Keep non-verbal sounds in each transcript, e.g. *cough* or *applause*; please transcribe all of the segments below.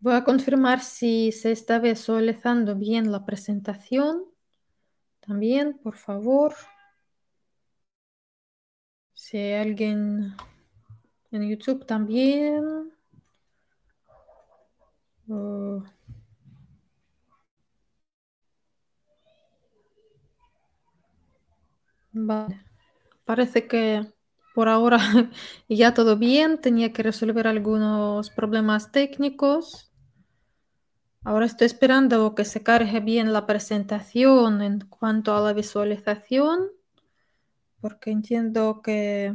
Voy a confirmar si se está visualizando bien la presentación. También, por favor. Si hay alguien en YouTube también. Vale. Parece que por ahora *laughs* ya todo bien. Tenía que resolver algunos problemas técnicos. Ahora estoy esperando que se cargue bien la presentación en cuanto a la visualización, porque entiendo que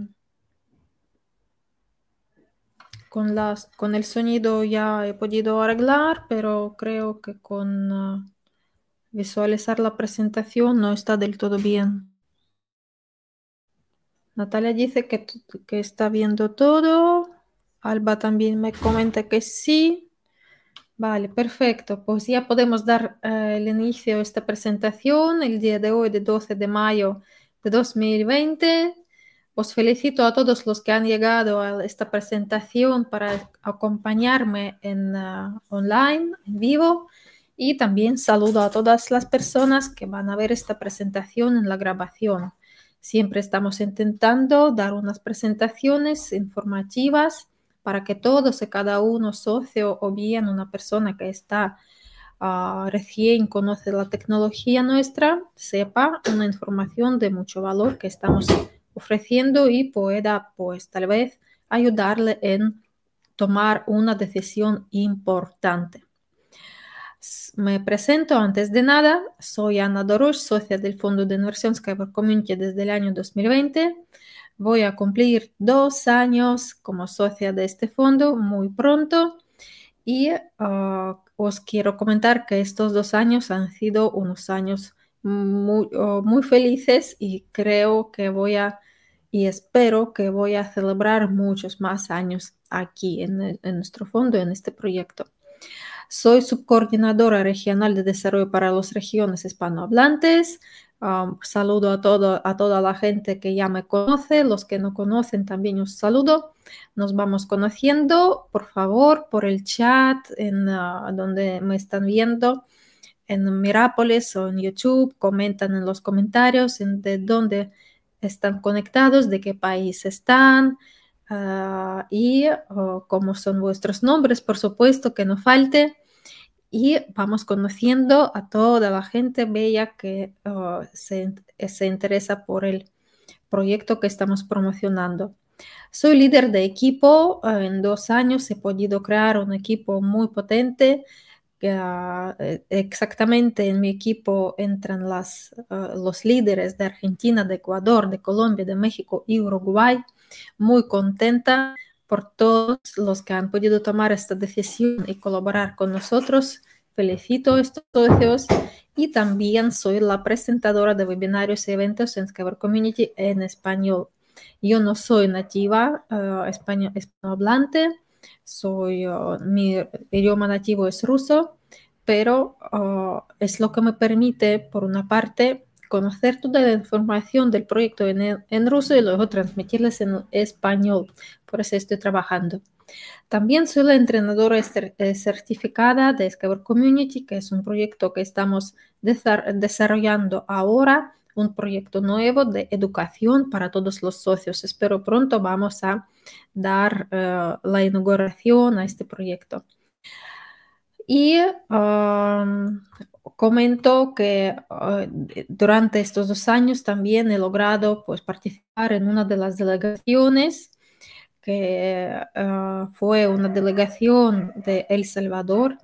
con, el sonido ya he podido arreglar, pero creo que con ah, visualizar la presentación no está del todo bien. Natalia dice que, está viendo todo. Alba también me comenta que sí. Vale, perfecto. Pues ya podemos dar eh, el inicio a esta presentación el día de hoy, de 12 de mayo de 2020. Os felicito a todos los que han llegado a esta presentación para acompañarme en eh, online, en vivo. Y también saludo a todas las personas que van a ver esta presentación en la grabación. Siempre estamos intentando dar unas presentaciones informativas para que todos y cada uno, socio o bien una persona que está ah, recién conoce la tecnología nuestra, sepa una información de mucho valor que estamos ofreciendo y pueda pues tal vez ayudarle en tomar una decisión importante me presento antes de nada. Soy Ana Dorosh, socia del Fondo de Inversión Skype Community desde el año 2020. Voy a cumplir dos años como socia de este fondo muy pronto y ah, os quiero comentar que estos dos años han sido unos años muy, muy felices y creo que voy a y espero que voy a celebrar muchos más años aquí en, en nuestro fondo, en este proyecto. Soy subcoordinadora regional de desarrollo para las regiones hispanohablantes. Ah, saludo a, toda la gente que ya me conoce, los que no conocen también os saludo. Nos vamos conociendo, por favor, por el chat, en ah, donde me están viendo, en Mirápolis o en YouTube, comentan en los comentarios de dónde están conectados, de qué país están, Ah, y como oh, cómo son vuestros nombres, por supuesto, que no falte. Y vamos conociendo a toda la gente bella que oh, se, interesa por el proyecto que estamos promocionando. Soy líder de equipo. Ah, en dos años he podido crear un equipo muy potente. Ah, eh, exactamente en mi equipo entran las, los líderes de Argentina, de Ecuador, de Colombia, de México y Uruguay muy contenta por todos los que han podido tomar esta decisión y colaborar con nosotros. Felicito a estos socios y también soy la presentadora de webinarios y eventos en Skype Community en español. Yo no soy nativa eh, español, hablante, soy, eh, mi idioma nativo es ruso, pero eh, es lo que me permite, por una parte, conocer toda la información del proyecto en, ruso y luego transmitirles en español. Por eso estoy trabajando. También soy la entrenadora eh, certificada de Discover Community, que es un proyecto que estamos desarrollando ahora, un proyecto nuevo de educación para todos los socios. Espero pronto vamos a dar eh, la inauguración a este proyecto. Y um, Comentó que ah, durante estos dos años también he logrado pues, participar en una de las delegaciones, que ah, fue una delegación de El Salvador.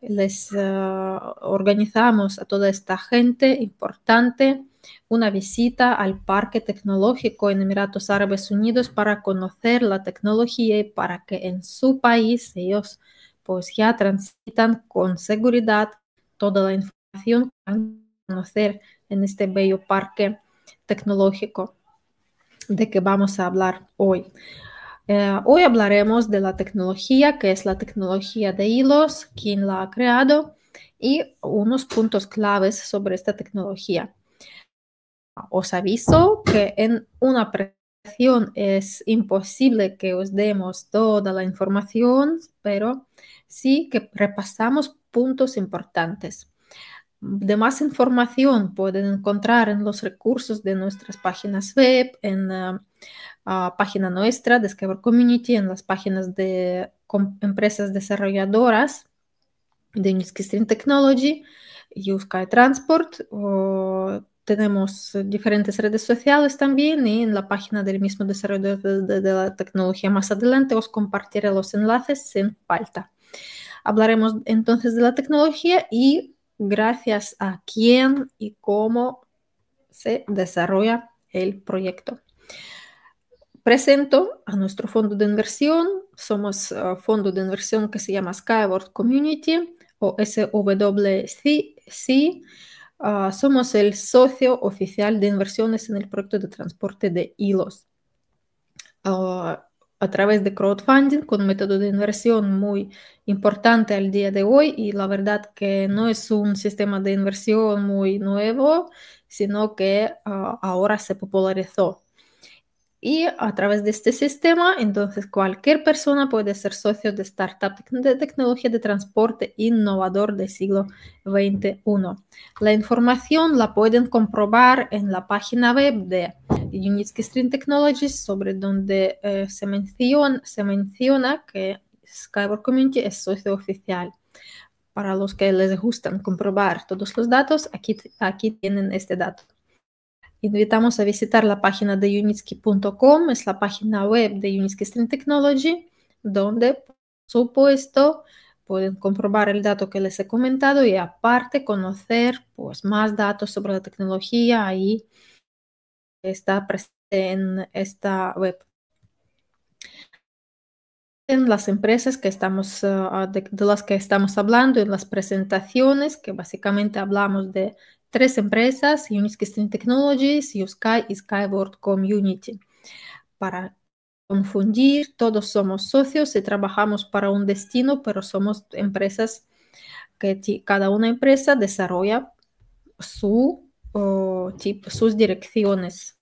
Les ah, organizamos a toda esta gente importante una visita al Parque Tecnológico en Emiratos Árabes Unidos para conocer la tecnología y para que en su país ellos pues ya transitan con seguridad toda la información a conocer en este bello parque tecnológico de que vamos a hablar hoy. Eh, hoy hablaremos de la tecnología, que es la tecnología de hilos, quién la ha creado y unos puntos claves sobre esta tecnología. Os aviso que en una presentación es imposible que os demos toda la información, pero sí que repasamos puntos importantes de más información pueden encontrar en los recursos de nuestras páginas web, en la ah, página nuestra, Discover Community, en las páginas de empresas desarrolladoras de Unisky Stream Technology y Transport. tenemos diferentes redes sociales también y en la página del mismo desarrollador de la tecnología más adelante os compartiré los enlaces sin falta. Hablaremos entonces de la tecnología y gracias a quién y cómo se desarrolla el proyecto. Presento a nuestro fondo de inversión. Somos eh, fondo de inversión que se llama Skyward Community o SWC. Ah, somos el socio oficial de inversiones en el proyecto de transporte de hilos. Ah, a través de crowdfunding, un método de inversión muy importante al día de hoy y la verdad que no es un sistema de inversión muy nuevo, sino que ah, ahora se popularizó. Y a través de este sistema, entonces cualquier persona puede ser socio de startup de tecnología de transporte innovador del siglo XXI. La información la pueden comprobar en la página web de Unitsky Stream Technologies, sobre donde eh, se, menciona, se menciona que Skyward Community es socio oficial. Para los que les gustan comprobar todos los datos, aquí, aquí tienen este dato. Invitamos a visitar la página de unitsky.com, es la página web de Unitsky Stream Technology, donde, por supuesto, pueden comprobar el dato que les he comentado y aparte conocer pues, más datos sobre la tecnología ahí está presente en esta web. En las empresas que estamos, ah, de las que estamos hablando, en las presentaciones, que básicamente hablamos de tres empresas, y Stream Technologies, U-Sky y Skyward Community. Para confundir, todos somos socios y trabajamos para un destino, pero somos empresas que cada una empresa desarrolla su, sus direcciones.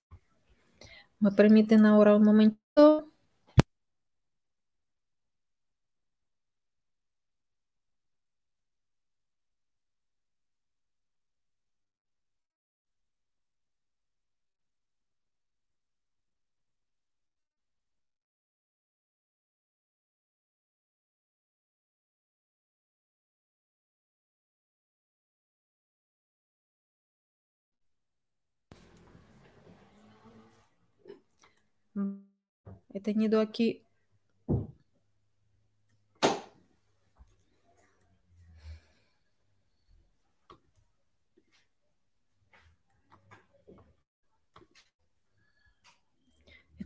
Me permiten ahora un momento. he aquí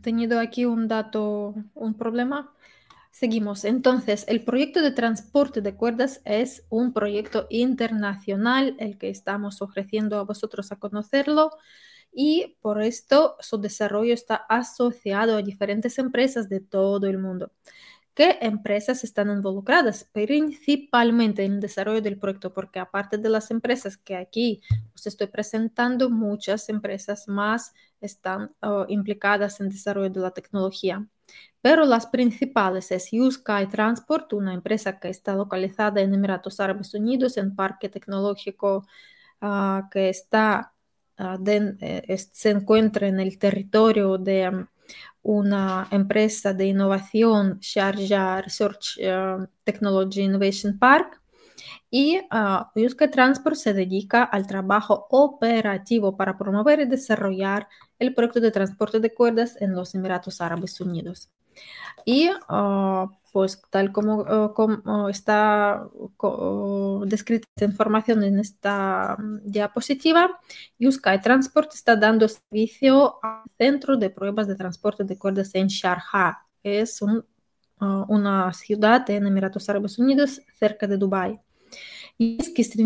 tenido aquí un dato, un problema. Seguimos. Entonces, el proyecto de transporte de cuerdas es un proyecto internacional, el que estamos ofreciendo a vosotros a conocerlo y por esto su desarrollo está asociado a diferentes empresas de todo el mundo. ¿Qué empresas están involucradas principalmente en el desarrollo del proyecto? Porque aparte de las empresas que aquí os pues, estoy presentando, muchas empresas más están oh, implicadas en el desarrollo de la tecnología. Pero las principales es Sky Transport, una empresa que está localizada en Emiratos Árabes Unidos, en Parque Tecnológico ah, que está Ah, eh, se encuentra en el territorio de una empresa de innovación, Sharjah Research ah, Technology Innovation Park, y ah, Yuska Transport se dedica al trabajo operativo para promover y desarrollar el proyecto de transporte de cuerdas en los Emiratos Árabes Unidos. Y pues tal como, está descrita esta información en esta mm, diapositiva, Sky Transport está dando servicio al Centro de Pruebas de Transporte de Cuerdas en Sharjah, que es una ciudad en Emiratos Árabes Unidos cerca de Dubái. Y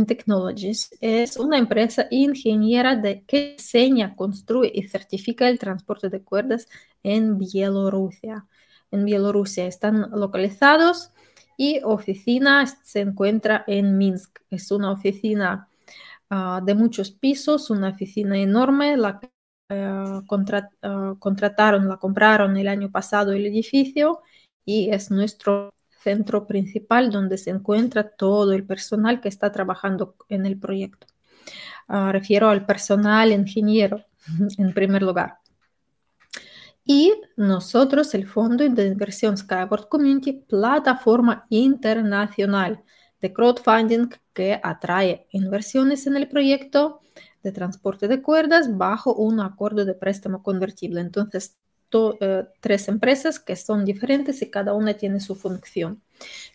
Technologies es una empresa ingeniera que diseña, construye y certifica el transporte de cuerdas en Bielorrusia en Bielorrusia. Están localizados y oficina se encuentra en Minsk. Es una oficina ah, de muchos pisos, una oficina enorme, la eh, ah, contrataron, la compraron el año pasado el edificio y es nuestro centro principal donde se encuentra todo el personal que está trabajando en el proyecto. Ah, refiero al personal ingeniero *laughs* en primer lugar. Y nosotros, el Fondo de Inversión Skyboard Community, plataforma internacional de crowdfunding que atrae inversiones en el proyecto de transporte de cuerdas bajo un acuerdo de préstamo convertible. Entonces, eh, tres empresas que son diferentes y cada una tiene su función.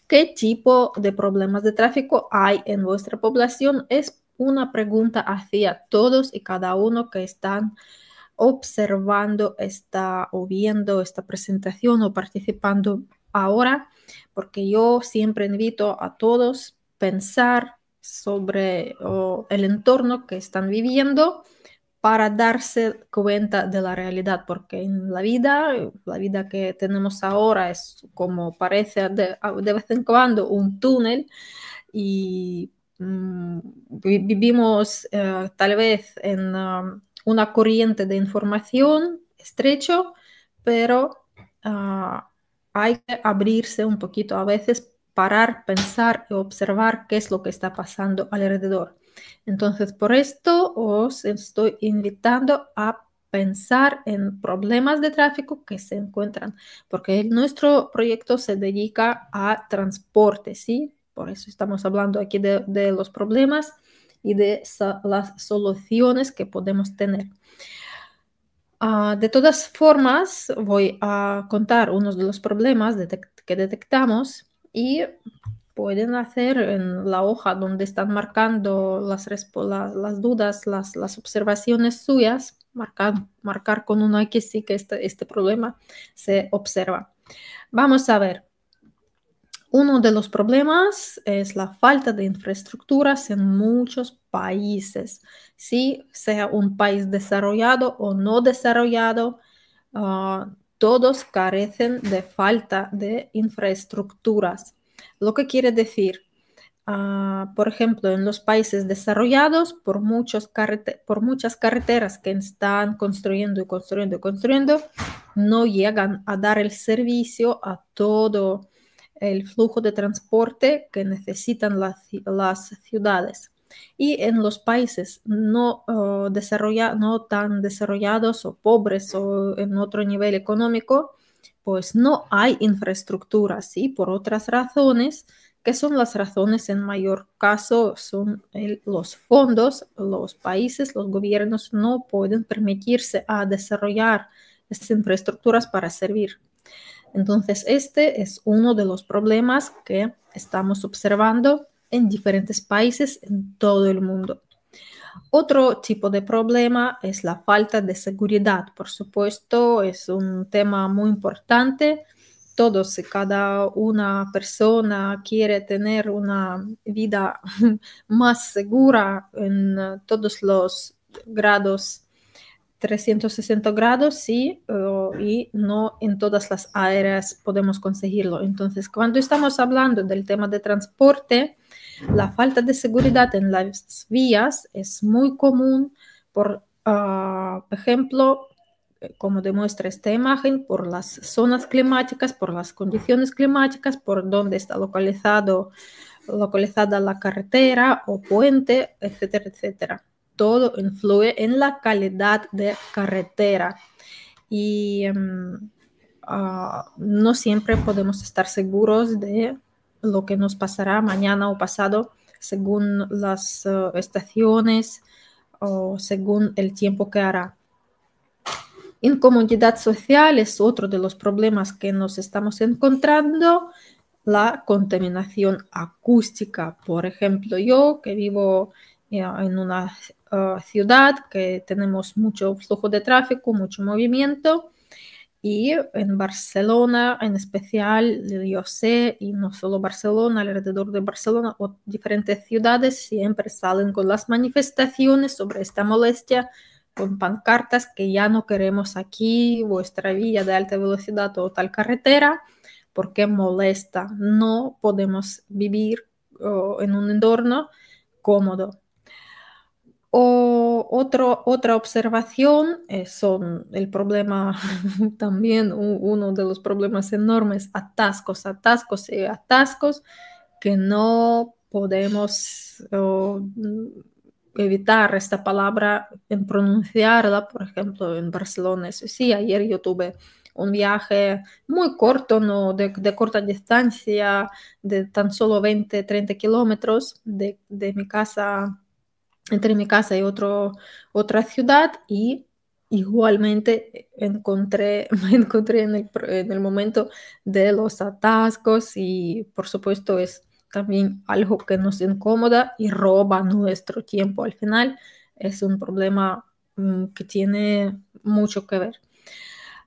¿Qué tipo de problemas de tráfico hay en vuestra población? Es una pregunta hacia todos y cada uno que están observando esta o viendo esta presentación o participando ahora, porque yo siempre invito a todos a pensar sobre el entorno que están viviendo para darse cuenta de la realidad, porque en la vida, la vida que tenemos ahora es como parece de, vez en cuando un túnel y mm, vivimos eh, tal vez en... Um, una corriente de información estrecho, pero ah, hay que abrirse un poquito a veces, parar, pensar y observar qué es lo que está pasando alrededor. Entonces, por esto os estoy invitando a pensar en problemas de tráfico que se encuentran, porque nuestro proyecto se dedica a transporte, ¿sí? Por eso estamos hablando aquí de los problemas y de las soluciones que podemos tener. Ah, de todas formas, voy a contar unos de los problemas que detectamos y pueden hacer en la hoja donde están marcando las, dudas, las, observaciones suyas, marcar, marcar con una X sí que este, este problema se observa. Vamos a ver. Uno de los problemas es la falta de infraestructuras en muchos países, si sea un país desarrollado o no desarrollado. Ah, todos carecen de falta de infraestructuras. Lo que quiere decir, ah, por ejemplo, en los países desarrollados, por, por muchas carreteras que están construyendo y construyendo y construyendo, no llegan a dar el servicio a todo el flujo de transporte que necesitan las, ciudades. Y en los países oh, no, tan desarrollados o pobres o en otro nivel económico, pues no hay infraestructuras y por otras razones, que son las razones en mayor caso, son los fondos, los países, los gobiernos no pueden permitirse a desarrollar estas infraestructuras para servir. Entonces, este es uno de los problemas que estamos observando en diferentes países en todo el mundo. Otro tipo de problema es la falta de seguridad. Por supuesto, es un tema muy importante. Todos y cada una persona quiere tener una vida *laughs* más segura en eh, todos los grados 360 grados, sí, y no en todas las áreas podemos conseguirlo. Entonces, cuando estamos hablando del tema de transporte, la falta de seguridad en las vías es muy común. Por ah, ejemplo, como demuestra esta imagen, por las zonas climáticas, por las condiciones climáticas, por dónde está localizado, localizada la carretera o puente, etcétera, etcétera todo influye en la calidad de carretera y em, ah, no siempre podemos estar seguros de lo que nos pasará mañana o pasado según las eh, estaciones o según el tiempo que hará. Incomodidad social es otro de los problemas que nos estamos encontrando. La contaminación acústica, por ejemplo, yo que vivo eh, en una eh, ciudad, que tenemos mucho flujo de tráfico, mucho movimiento. Y en Barcelona, en especial, yo sé, y no solo Barcelona, alrededor de Barcelona o diferentes ciudades siempre salen con las manifestaciones sobre esta molestia, con pancartas que ya no queremos aquí, vuestra vía de alta velocidad o tal carretera, porque molesta. No podemos vivir eh, en un entorno cómodo. O otro, otra observación es eh, el problema, *laughs* también uno de los problemas enormes, atascos, atascos y eh, atascos que no podemos mm, evitar esta palabra en pronunciarla. Por ejemplo, en Barcelona, eso sí, ayer yo tuve un viaje muy corto, ¿no? de, corta distancia, de tan solo 20, 30 kilómetros de, de mi casa entre mi casa y otro, otra ciudad y igualmente encontré, *laughs* me encontré en el, momento de los atascos y por supuesto es también algo que nos incomoda y roba nuestro tiempo al final. Es un problema mm, que tiene mucho que ver.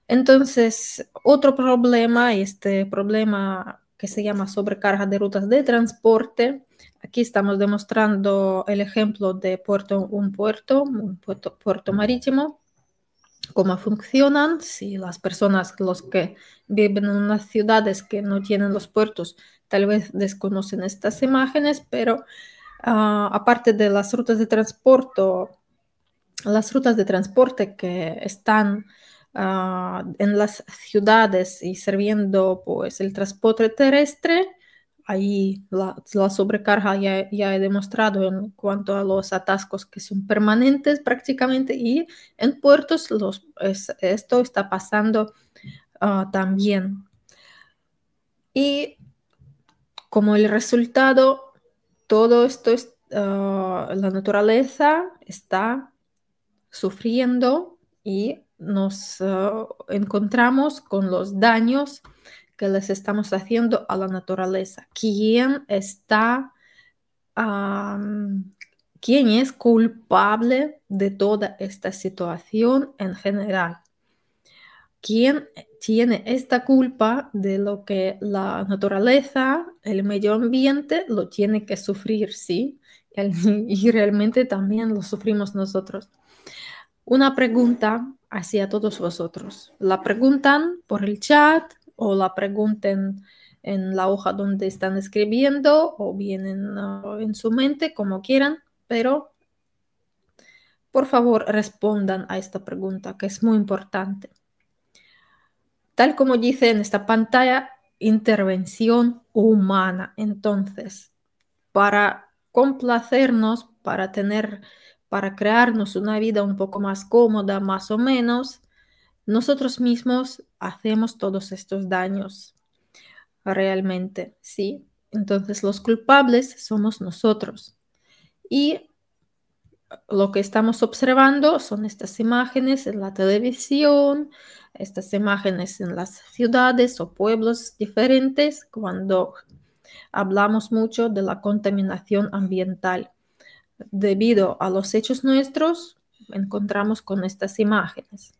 Entonces, otro problema, este problema que se llama sobrecarga de rutas de transporte, Aquí estamos demostrando el ejemplo de puerto, un puerto, un puerto, marítimo, cómo funcionan, si las personas, los que viven en unas ciudades que no tienen los puertos, tal vez desconocen estas imágenes, pero ah, aparte de las rutas de transporte, las rutas de transporte que están ah, en las ciudades y sirviendo pues el transporte terrestre, ahí la, sobrecarga ya, he demostrado en cuanto a los atascos que son permanentes prácticamente y en puertos los, esto está pasando ah, también. Y como el resultado, todo esto, es, ah, la naturaleza está sufriendo y nos ah, encontramos con los daños que les estamos haciendo a la naturaleza. ¿Quién está, quién es culpable de toda esta situación en general? ¿Quién tiene esta culpa de lo que la naturaleza, el medio ambiente, lo tiene que sufrir, sí? *laughs* Y realmente también lo sufrimos nosotros. Una pregunta hacia todos vosotros. La preguntan por el chat, o la pregunten en la hoja donde están escribiendo o bien en, ah, en su mente, como quieran, pero por favor respondan a esta pregunta que es muy importante. Tal como dice en esta pantalla, intervención humana. Entonces, para complacernos, para tener, para crearnos una vida un poco más cómoda, más o menos, nosotros mismos hacemos todos estos daños realmente, ¿sí? Entonces los culpables somos nosotros. Y lo que estamos observando son estas imágenes en la televisión, estas imágenes en las ciudades o pueblos diferentes cuando hablamos mucho de la contaminación ambiental. Debido a los hechos nuestros, encontramos con estas imágenes.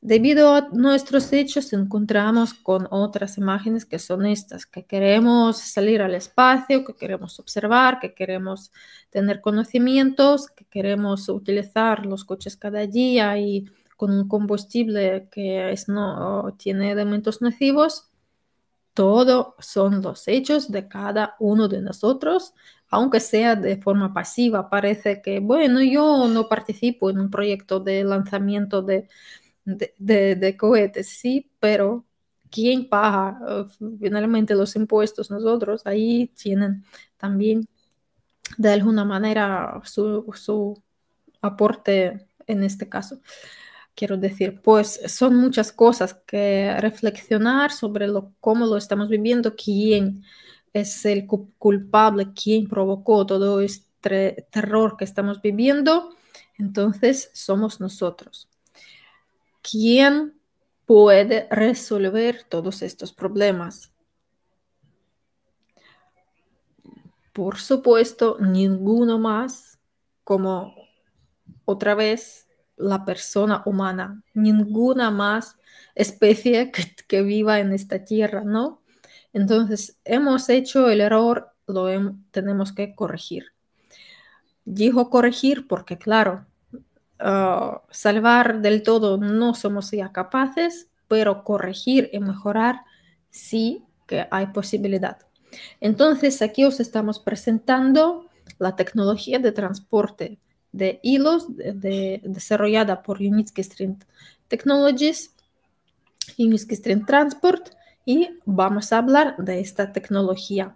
Debido a nuestros hechos, encontramos con otras imágenes que son estas, que queremos salir al espacio, que queremos observar, que queremos tener conocimientos, que queremos utilizar los coches cada día y con un combustible que es no, tiene elementos nocivos. Todo son los hechos de cada uno de nosotros, aunque sea de forma pasiva. Parece que, bueno, yo no participo en un proyecto de lanzamiento de de, cohetes, sí, pero ¿quién paga eh, finalmente los impuestos? Nosotros ahí tienen también de alguna manera su, aporte en este caso quiero decir, pues son muchas cosas que reflexionar sobre lo, cómo lo estamos viviendo, quién es el culpable, quién provocó todo este terror que estamos viviendo. Entonces somos nosotros. ¿Quién puede resolver todos estos problemas? Por supuesto, ninguno más como otra vez la persona humana, ninguna más especie *laughs* que, viva en esta tierra, ¿no? Entonces, hemos hecho el error, lo tenemos que corregir. Dijo corregir porque, claro, Ah, salvar del todo no somos ya capaces, pero corregir y mejorar sí que hay posibilidad. Entonces, aquí os estamos presentando la tecnología de transporte de hilos desarrollada por Unitsky String Technologies, Unitsky String Transport, y vamos a hablar de esta tecnología.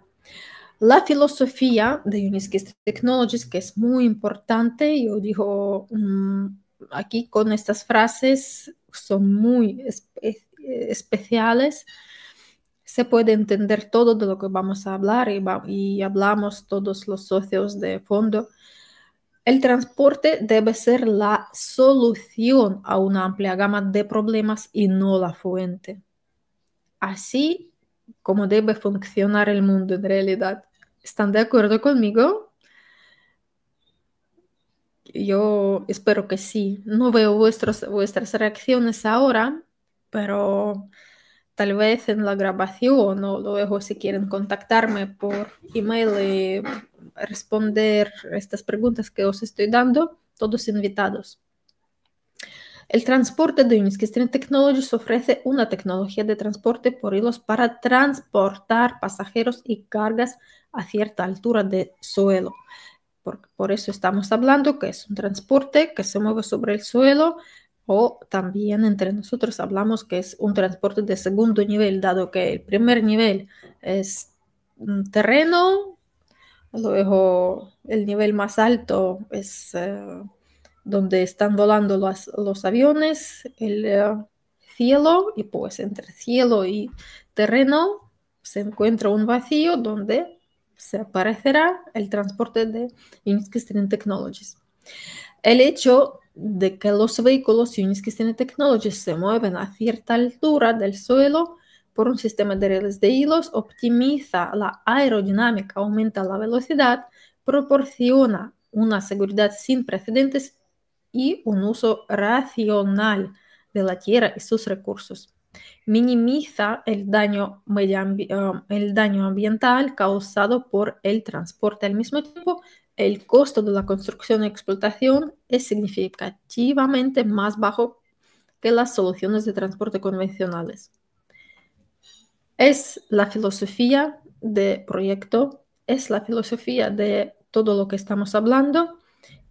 La filosofía de Unisys Technologies, que es muy importante, yo digo mm, aquí con estas frases, son muy especiales. Se puede entender todo de lo que vamos a hablar y, y hablamos todos los socios de fondo. El transporte debe ser la solución a una amplia gama de problemas y no la fuente. Así como debe funcionar el mundo en realidad. ¿Están de acuerdo conmigo? Yo espero que sí. No veo vuestras reacciones ahora, pero tal vez en la grabación o luego si quieren contactarme por email y eh, responder estas preguntas que os estoy dando, todos invitados. El transporte de Unisys Technologies ofrece una tecnología de transporte por hilos para transportar pasajeros y cargas a cierta altura de suelo. Por, eso estamos hablando que es un transporte que se mueve sobre el suelo o también entre nosotros hablamos que es un transporte de segundo nivel, dado que el primer nivel es un terreno, luego el nivel más alto es... Eh, donde están volando los, aviones, el eh, cielo, y pues entre cielo y terreno se encuentra un vacío donde se aparecerá el transporte de Technologies. El hecho de que los vehículos Unique Technologies se mueven a cierta altura del suelo por un sistema de redes de hilos optimiza la aerodinámica, aumenta la velocidad, proporciona una seguridad sin precedentes y un uso racional de la tierra y sus recursos. Minimiza el daño, ah, el daño ambiental causado por el transporte. Al mismo tiempo, el costo de la construcción y explotación es significativamente más bajo que las soluciones de transporte convencionales. Es la filosofía de proyecto, es la filosofía de todo lo que estamos hablando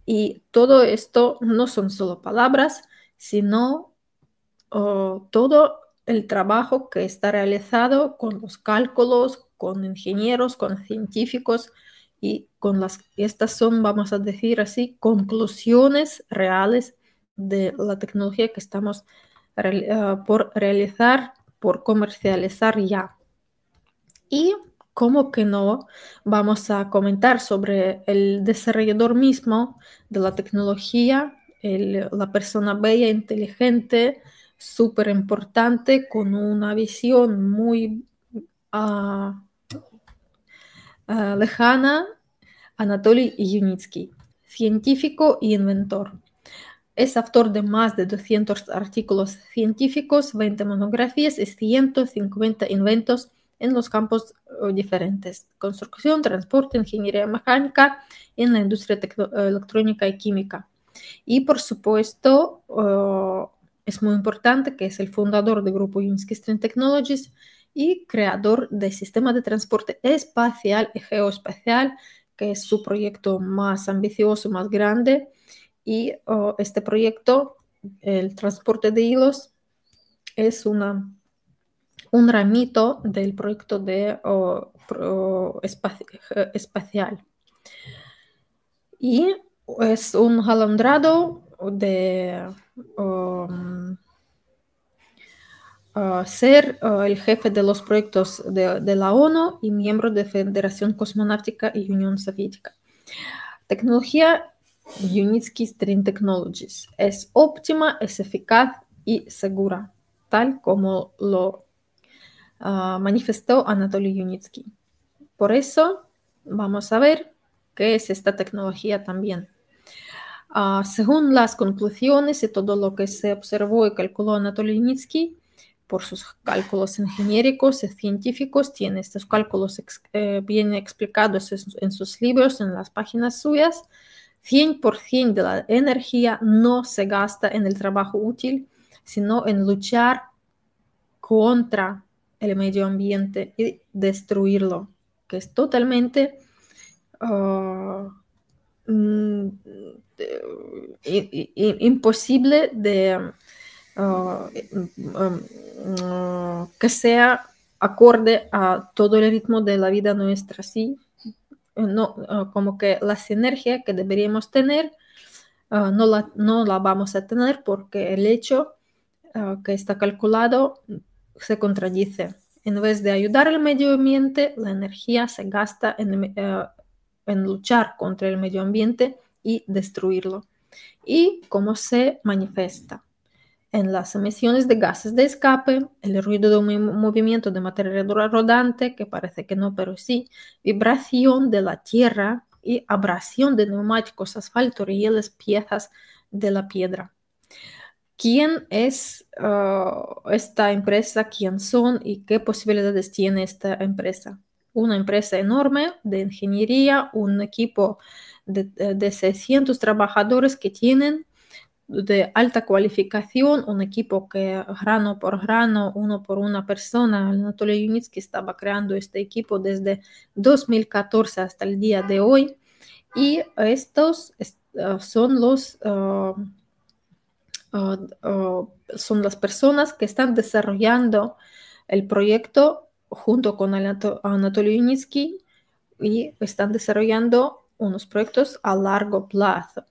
y todo esto no son solo palabras, sino oh, todo el trabajo que está realizado con los cálculos, con ingenieros, con científicos y con las, estas son, vamos a decir así, conclusiones reales de la tecnología que estamos ah, por realizar, por comercializar ya. Y ¿cómo que no vamos a comentar sobre el desarrollador mismo de la tecnología, la persona bella, inteligente, súper importante, con una visión muy ah, ah, lejana, Anatoly Yunitsky, científico y inventor. Es autor de más de 200 artículos científicos, 20 monografías y 150 inventos en los campos eh, diferentes, construcción, transporte, ingeniería mecánica, en la industria electrónica y química. Y por supuesto, eh, es muy importante que es el fundador del grupo Unisky Technologies y creador del sistema de transporte espacial y geoespacial, que es su proyecto más ambicioso, más grande. Y eh, este proyecto, el transporte de hilos, es una un ramito del proyecto de, eh, espacial. Y es un alambrado de um, ser uh, el jefe de los proyectos de, la ONU y miembro de Federación Cosmonáutica y Unión Soviética. Tecnología Unitsky String Technologies es óptima, es eficaz y segura, tal como lo Ah, manifestó Anatoly Yunitsky. Por eso vamos a ver qué es esta tecnología también. Ah, según las conclusiones y todo lo que se observó y calculó Anatoly Yunitsky, por sus cálculos ingeniericos y científicos, tiene estos cálculos eh, bien explicados en, en, sus libros, en las páginas suyas. 100% de la energía no se gasta en el trabajo útil, sino en luchar contra el medio ambiente y destruirlo, que es totalmente ah, mm, eh, imposible de ah, eh, mm, ah, mm, que sea acorde a todo el ritmo de la vida nuestra, sí, eh, no, como que la sinergia que deberíamos tener no no, la, vamos a tener porque el hecho que está calculado se contradice. En vez de ayudar al medio ambiente, la energía se gasta eh, en, luchar contra el medio ambiente y destruirlo. ¿Y cómo se manifiesta? en las emisiones de gases de escape, el ruido de un movimiento de materia rodante, que parece que no, pero sí, vibración de la tierra y abrasión de neumáticos, asfalto, y las piezas de la piedra quién es ah, esta empresa, quién son y qué posibilidades tiene esta empresa. Una empresa enorme de ingeniería, un equipo de, 600 eh, trabajadores que tienen de alta cualificación, un equipo que grano por grano, uno por una persona, Anatoly Yunitsky estaba creando este equipo desde 2014 hasta el día de hoy. Y estos ah, son los ah, son las personas que están desarrollando el proyecto junto con Anatoly Unitsky y están desarrollando unos proyectos a largo plazo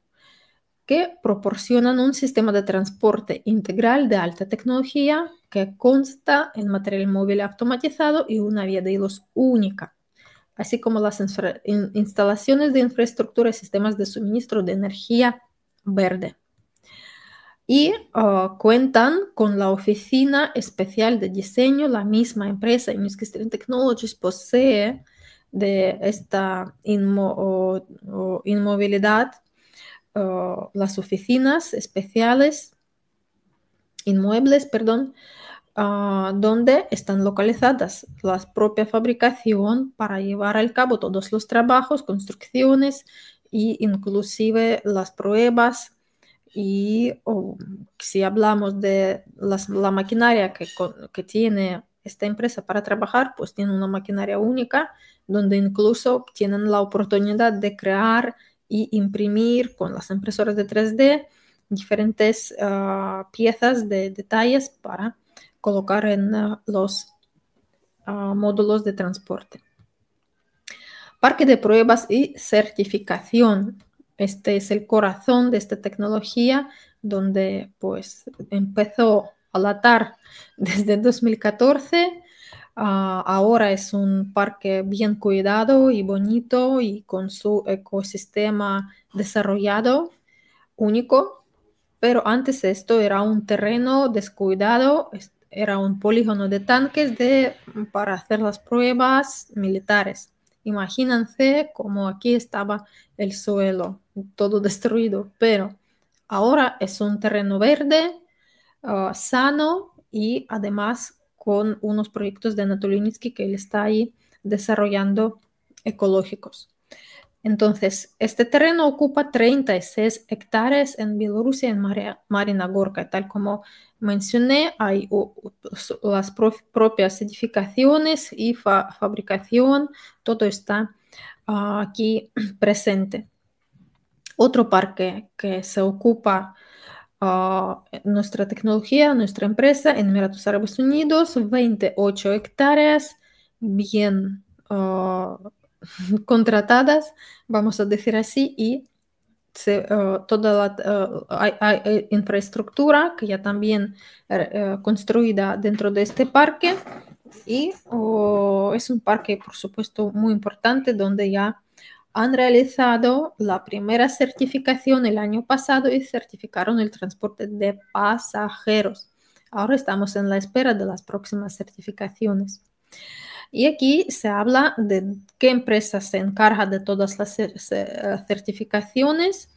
que proporcionan un sistema de transporte integral de alta tecnología que consta en material móvil automatizado y una vía de hilos única, así como las instalaciones de infraestructura y sistemas de suministro de energía verde y ah, cuentan con la oficina especial de diseño, la misma empresa News Technologies posee de esta inmovilidad ah, las oficinas especiales, inmuebles, perdón, ah, donde están localizadas la propia fabricación para llevar a cabo todos los trabajos, construcciones e inclusive las pruebas y si hablamos de la maquinaria que, tiene esta empresa para trabajar, pues tiene una maquinaria única donde incluso tienen la oportunidad de crear y imprimir con las impresoras de 3D diferentes ah, piezas de detalles para colocar en ah, los ah, módulos de transporte. Parque de pruebas y certificación. Este es el corazón de esta tecnología donde pues empezó a latar *laughs* desde 2014. Ah, ahora es un parque bien cuidado y bonito y con su ecosistema desarrollado único, pero antes esto era un terreno descuidado, era un polígono de tanques para hacer las pruebas militares. Imagínense cómo aquí estaba el suelo todo destruido, pero ahora es un terreno verde, ah, sano y además con unos proyectos de Natolinitsky que él está ahí desarrollando ecológicos. Entonces, este terreno ocupa 36 hectáreas en Bielorrusia, en Marina Gorka. Tal como mencioné, hay pues, las propias edificaciones y fabricación, todo está ah, aquí *clears throat* presente otro parque que se ocupa ah, nuestra tecnología, nuestra empresa en Emiratos Árabes Unidos, 28 hectáreas bien ah, *laughs* contratadas, vamos a decir así, y ah, toda la infraestructura que ya también er, eh, construida dentro de este parque y oh, es un parque, por supuesto, muy importante donde ya han realizado la primera certificación el año pasado y certificaron el transporte de pasajeros. Ahora estamos en la espera de las próximas certificaciones. Y aquí se habla de qué empresa se encarga de todas las certificaciones.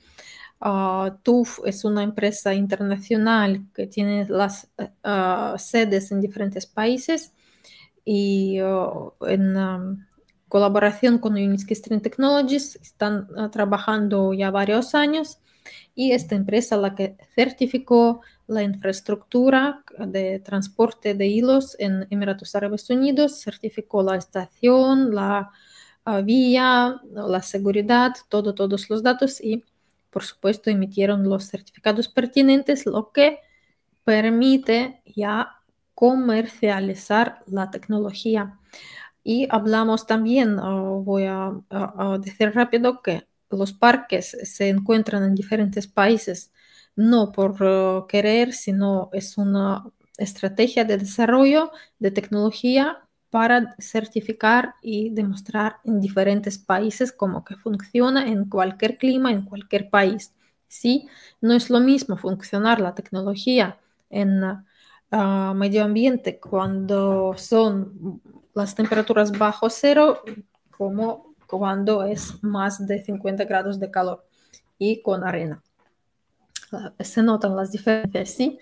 Ah, TUF es una empresa internacional que tiene las ah, sedes en diferentes países y oh, en ah, colaboración con Unisky String Technologies. Están ah, trabajando ya varios años y esta empresa la que certificó la infraestructura de transporte de hilos en Emiratos Árabes Unidos, certificó la estación, la ah, vía, la seguridad, todo, todos los datos y, por supuesto, emitieron los certificados pertinentes, lo que permite ya comercializar la tecnología. Y hablamos también, ah, voy a, decir rápido que los parques se encuentran en diferentes países, no por ah, querer, sino es una estrategia de desarrollo de tecnología para certificar y demostrar en diferentes países cómo que funciona en cualquier clima, en cualquier país. Sí, no es lo mismo funcionar la tecnología en medio ambiente cuando son las temperaturas bajo cero como cuando es más de 50 grados de calor y con arena. Ah, se notan las diferencias, ¿sí?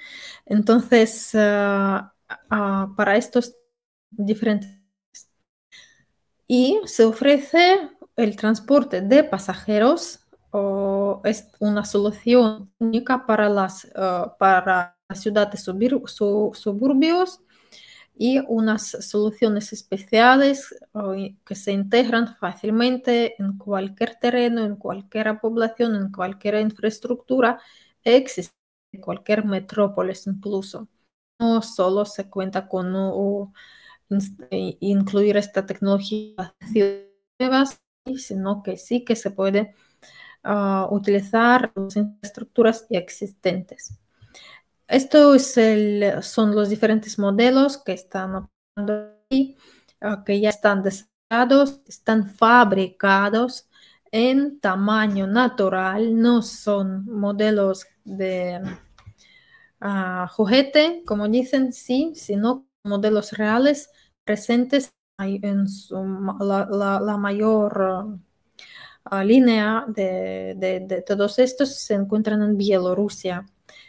Entonces, eh, para estos diferentes... Y se ofrece el transporte de pasajeros o es una solución única para las eh, para ciudades suburbios y unas soluciones especiales eh, que se integran fácilmente en cualquier terreno, en cualquier población, en cualquier infraestructura existe, en cualquier metrópolis incluso. No solo se cuenta con e, incluir esta tecnología sino que sí que se puede ah, utilizar las infraestructuras existentes. Estos son los diferentes modelos que están aquí, ah, que ya están desarrollados, están fabricados en tamaño natural, no son modelos de ah, juguete, como dicen, sí, sino modelos reales presentes en la, mayor ah, línea de todos estos se encuentran en Bielorrusia.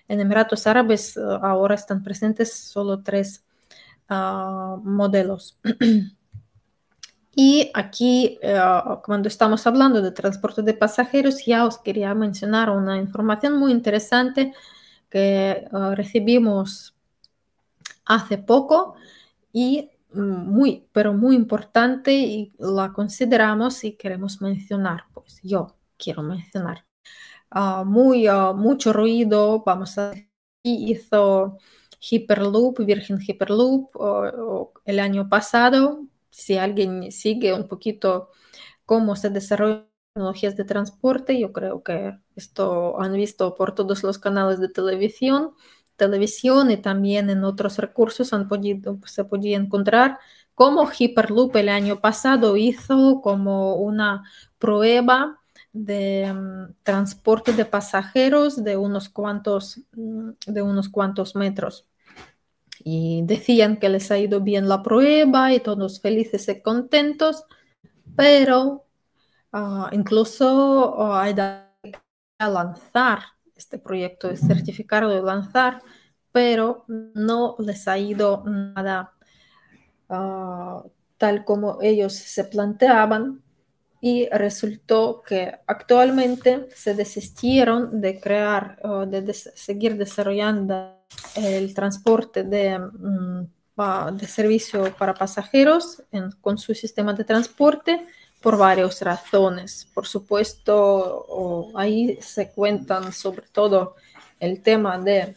En Emiratos Árabes eh, ahora están presentes solo tres ah, modelos. *clears throat* y aquí, eh, cuando estamos hablando de transporte de pasajeros, ya os quería mencionar una información muy interesante que ah, recibimos hace poco y mm, muy, pero muy importante y la consideramos y queremos mencionar, pues yo quiero mencionar. Ah, muy, ah, mucho ruido, vamos a hizo Hyperloop, Virgin Hyperloop el año pasado. Si alguien sigue un poquito cómo se desarrollan tecnologías de transporte, yo creo que esto han visto por todos los canales de televisión, televisión y también en otros recursos han podido, pues, se podía encontrar cómo Hyperloop el año pasado hizo como una prueba de mm, transporte de pasajeros de unos cuantos, mm, de unos cuantos metros. Y decían que les ha ido bien la prueba y todos felices y contentos, pero ah, incluso ah, hay que lanzar este proyecto, de certificarlo de lanzar, pero no les ha ido nada ah, tal como ellos se planteaban y resultó que actualmente se desistieron de crear o de seguir desarrollando el transporte de, mm, de servicio para pasajeros con su sistema de transporte por varias razones. Por supuesto, ahí se cuentan sobre todo el tema de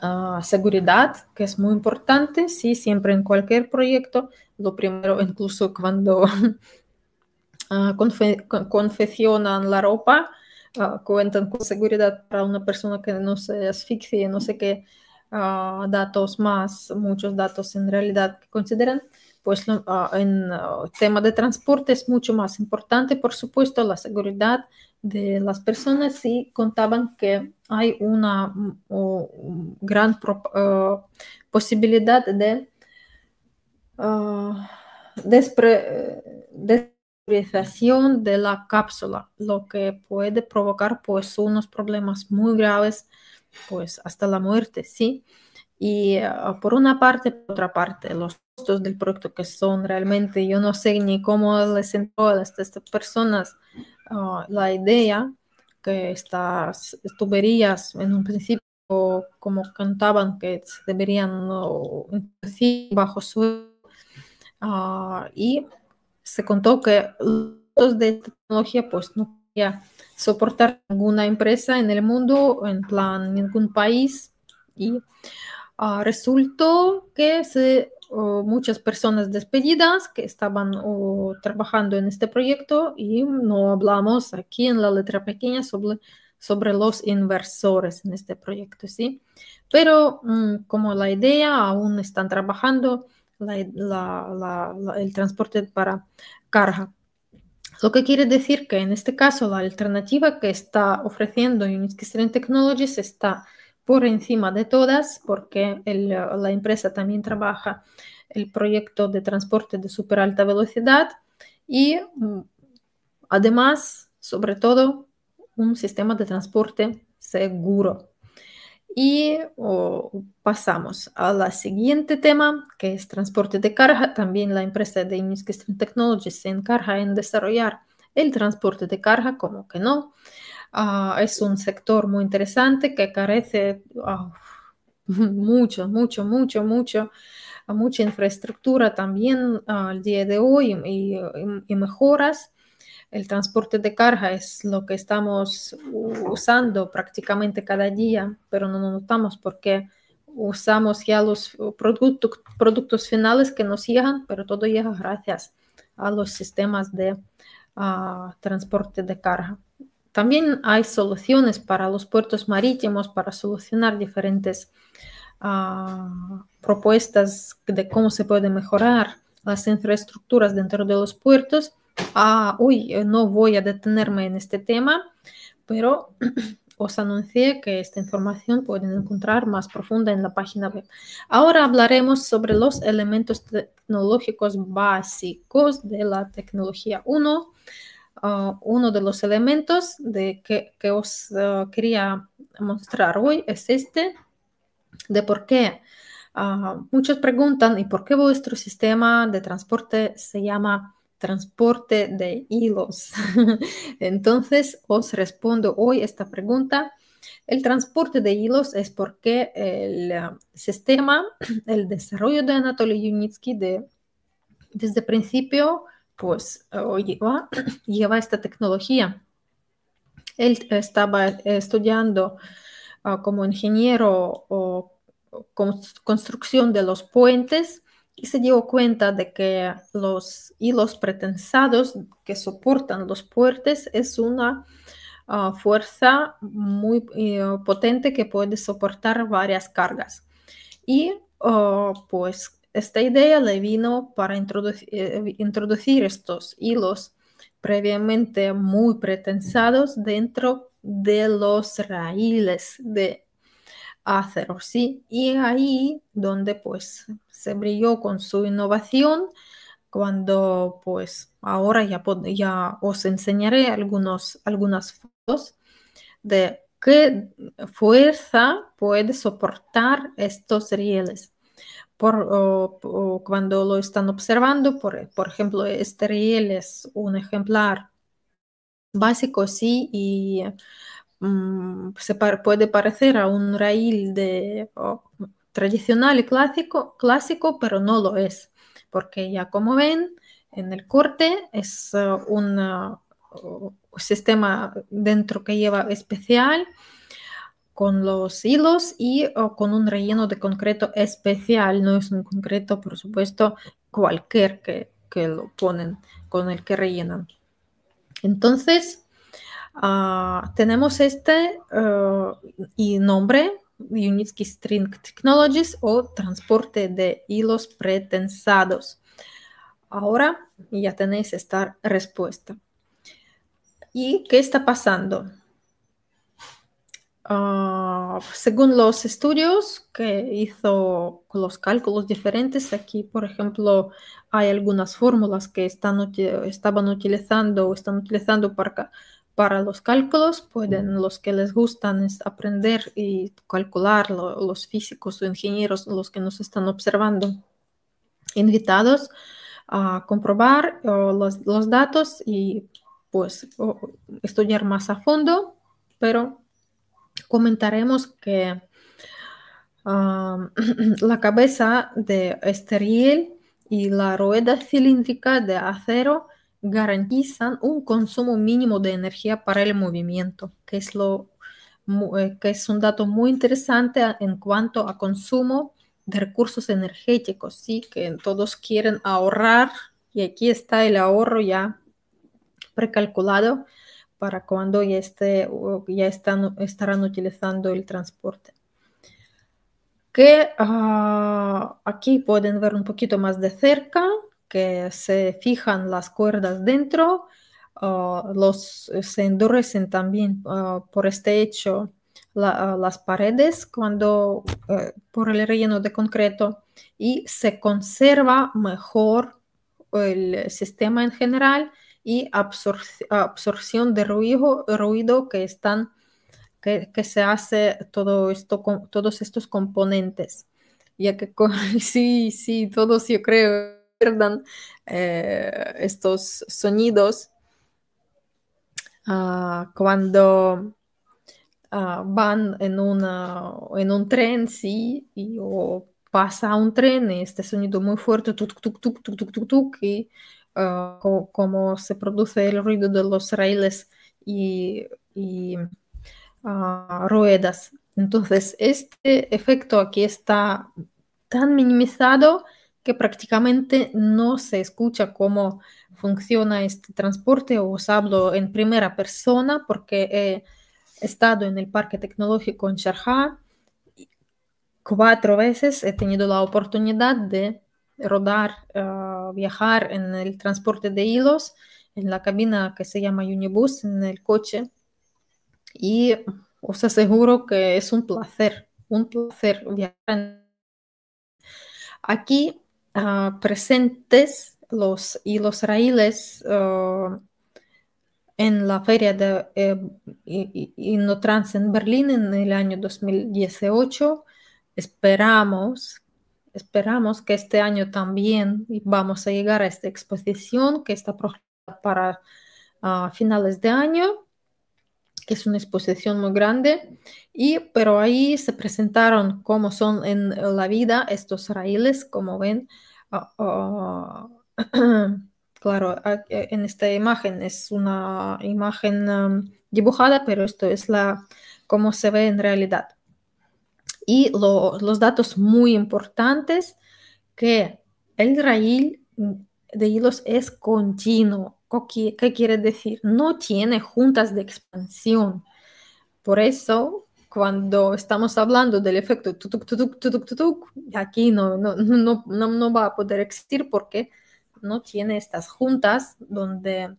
ah, seguridad, que es muy importante, sí, siempre en cualquier proyecto, lo primero, incluso cuando confeccionan la ropa, cuentan con seguridad para una persona que no se asfixie, no sé qué datos más, muchos datos en realidad que consideran. Pues en tema de transporte es mucho más importante, por supuesto, la seguridad de las personas y contaban que hay una gran posibilidad de uh, de la cápsula, lo que puede provocar pues unos problemas muy graves, pues hasta la muerte, sí. Y ah, por una parte, por otra parte, los costos del proyecto que son realmente, yo no sé ni cómo les entró a estas personas ah, la idea que estas tuberías en un principio como cantaban que deberían uh, bajo suelo ah, y se contó que los de tecnología pues no podía soportar ninguna empresa en el mundo, en plan ningún país y ah, resultó que se, muchas personas despedidas que estaban trabajando en este proyecto y no hablamos aquí en la letra pequeña sobre, sobre los inversores en este proyecto, ¿sí? Pero mm, como la idea aún están trabajando el transporte para carga. Lo que quiere decir que en este caso la alternativa que está ofreciendo Unity Technologies está por encima de todas porque la empresa también trabaja el proyecto de transporte de super alta velocidad y mm, además, sobre todo, un sistema de transporte seguro. Y pasamos al siguiente tema, que es transporte de carga. También la empresa de Inskistrin Technologies se encarga en desarrollar el transporte de carga, como que no. Ah, es un sector muy interesante que carece ah, *laughs* mucho, mucho, mucho, mucho, mucha infraestructura también ah, al día de hoy y mejoras el transporte de carga es lo que estamos usando prácticamente cada día, pero no lo notamos porque usamos ya los productos finales que nos llegan, pero todo llega gracias a los sistemas de ah, transporte de carga. También hay soluciones para los puertos marítimos para solucionar diferentes ah, propuestas de cómo se puede mejorar las infraestructuras dentro de los puertos Hoy ah, uy, eh, no voy a detenerme en este tema, pero *clears throat* os anuncié que esta información pueden encontrar más profunda en la página web. Ahora hablaremos sobre los elementos tecnológicos básicos de la tecnología 1. Ah, uno de los elementos de que, os eh, quería mostrar hoy es este, de por qué ah, muchos preguntan y por qué vuestro sistema de transporte se llama transporte de hilos. *laughs* Entonces, os respondo hoy esta pregunta. El transporte de hilos es porque el eh, sistema, *clears throat* el desarrollo de Anatoly Yunitsky de, desde principio, pues eh, lleva, *clears throat* lleva esta tecnología. Él estaba estudiando ah, como ingeniero o construcción de los puentes y se dio cuenta de que los hilos pretensados que soportan los puertes es una ah, fuerza muy eh, potente que puede soportar varias cargas. Y ah, pues esta idea le vino para introducir, eh, introducir estos hilos previamente muy pretensados dentro de los raíles de hacer, ¿sí? Y ahí donde pues se brilló con su innovación, cuando pues ahora ya, ya os enseñaré algunos, algunas fotos de qué fuerza puede soportar estos rieles. Por, cuando lo están observando, por, por ejemplo, este riel es un ejemplar básico, sí, y Mm, se puede parecer a un raíl de, tradicional y clásico, clásico, pero no lo es, porque ya como ven, en el corte es eh, un sistema dentro que lleva especial con los hilos y con un relleno de concreto especial, no es un concreto, por supuesto, cualquier que, que lo ponen, con el que rellenan. Entonces, Ah, tenemos este eh, y nombre Unitsky String Technologies o transporte de hilos pretensados. Ahora ya tenéis esta respuesta. ¿Y qué está pasando? Ah, según los estudios que hizo los cálculos diferentes, aquí, por ejemplo, hay algunas fórmulas que están, estaban utilizando o están utilizando para para los cálculos, pueden los que les gustan es aprender y calcular los físicos o ingenieros, los que nos están observando, invitados a comprobar eh, los, datos y pues estudiar más a fondo, pero comentaremos que *clears throat* la cabeza de esteril y la rueda cilíndrica de acero garantizan un consumo mínimo de energía para el movimiento, que es, lo, eh, que es un dato muy interesante en cuanto a consumo de recursos energéticos, sí, que todos quieren ahorrar y aquí está el ahorro ya precalculado para cuando ya, esté, ya están, estarán utilizando el transporte. Que ah, aquí pueden ver un poquito más de cerca que se fijan las cuerdas dentro ah, los, eh, se endurecen también ah, por este hecho ah, las paredes cuando eh, por el relleno de concreto y se conserva mejor el sistema en general y absorción de ruido, ruido que están que, que, se hace todo esto con todos estos componentes ya que *laughs* sí sí todos yo creo eh, estos sonidos ah, cuando ah, van en, en un tren, sí, o pasa un tren y este sonido muy fuerte, tuk, tuk, tuk, tuk, tuk, tuk, y ah, como, se produce el ruido de los raíles y ruedas. Entonces, este efecto aquí está tan minimizado que prácticamente no se escucha cómo funciona este transporte. Os hablo en primera persona porque he estado en el parque tecnológico en Sharjah cuatro veces he tenido la oportunidad de rodar, ah, viajar en el transporte de hilos, en la cabina que se llama Unibus, en el coche. Y os aseguro que es un placer, un placer viajar. Aquí Ah, presentes los y los raíles ah, en la feria de eh, no trans en Berlín en el año 2018. Esperamos, esperamos que este año también vamos a llegar a esta exposición que está para ah, finales de año que es una exposición muy grande, y, pero ahí se presentaron cómo son en la vida estos raíles, como ven, ah, ah, *clears throat* claro, ah, eh, en esta imagen es una imagen dibujada, pero esto es la, cómo se ve en realidad. Y los datos muy importantes que el raíl de hilos es continuo ¿Qué quiere decir? No tiene juntas de expansión. Por eso, cuando estamos hablando del efecto tutuk, aquí no, no, no, va a poder existir porque no tiene estas juntas donde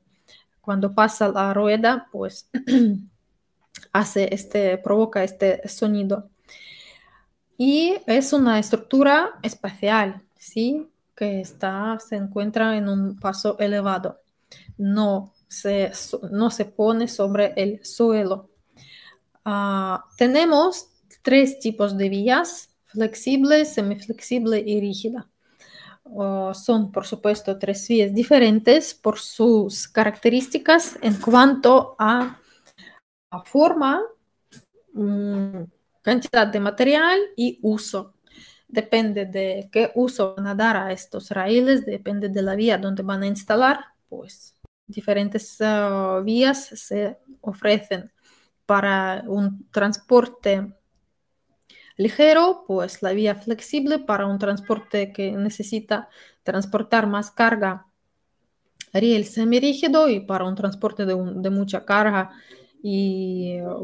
cuando pasa la rueda, pues *clears throat* hace este, provoca este sonido. Y es una estructura espacial, ¿sí? Que está, se encuentra en un paso elevado no se, no se pone sobre el suelo. Ah, tenemos tres tipos de vías, flexible, semiflexible y rígida. Ah, son, por supuesto, tres vías diferentes por sus características en cuanto a, forma, mm, cantidad de material y uso. Depende de qué uso van a dar a estos raíles, depende de la vía donde van a instalar, pues diferentes ah, vías se ofrecen para un transporte ligero, pues la vía flexible para un transporte que necesita transportar más carga, riel semirígido y para un transporte de, mucha carga y ah,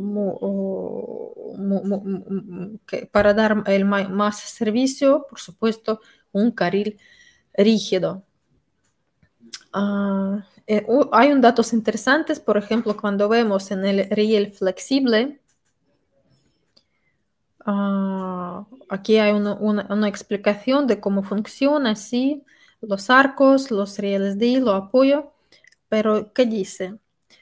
para dar el más servicio, por supuesto, un carril rígido. Ah, eh, hay datos interesantes, por ejemplo, cuando vemos en el riel flexible, ah, aquí hay una, explicación de cómo funciona, sí, los arcos, los rieles de hilo, apoyo, pero ¿qué dice?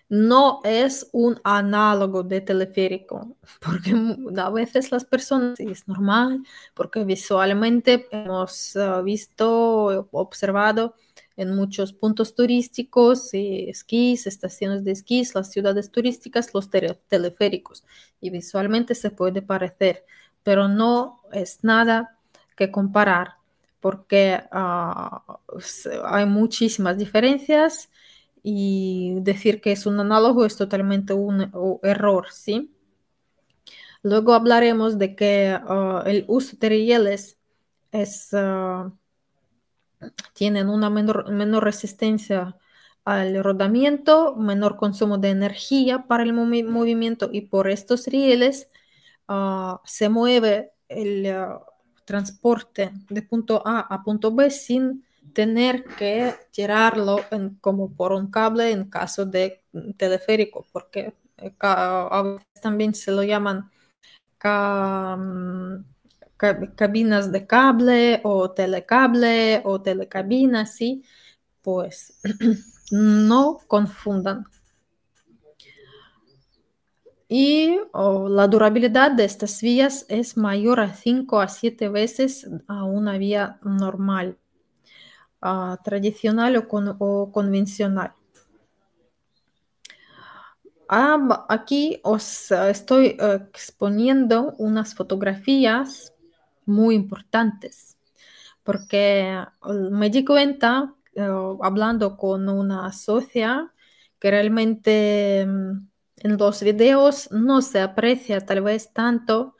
No es un análogo de teleférico, *laughs* porque a veces las personas, y es normal, porque visualmente hemos ah, visto, observado, en muchos puntos turísticos, eh, esquís, estaciones de esquís, las ciudades turísticas, los teleféricos. Y visualmente se puede parecer, pero no es nada que comparar porque ah, hay muchísimas diferencias y decir que es un análogo es totalmente un error, ¿sí? Luego hablaremos de que ah, el uso de es ah, tienen una menor, resistencia al rodamiento, menor consumo de energía para el movimiento y por estos rieles ah, se mueve el ah, transporte de punto A a punto B sin tener que tirarlo como por un cable en caso de teleférico, porque eh, a también se lo llaman mm, cabinas de cable o telecable o telecabinas, sí, pues *clears throat* no confundan. Y la durabilidad de estas vías es mayor a 5 a 7 veces a una vía normal, ah, tradicional o, convencional. Ah, aquí os ah, estoy exponiendo unas fotografías muy importantes, porque me di cuenta, eh, hablando con una socia, que realmente mm, en los videos no se aprecia tal vez tanto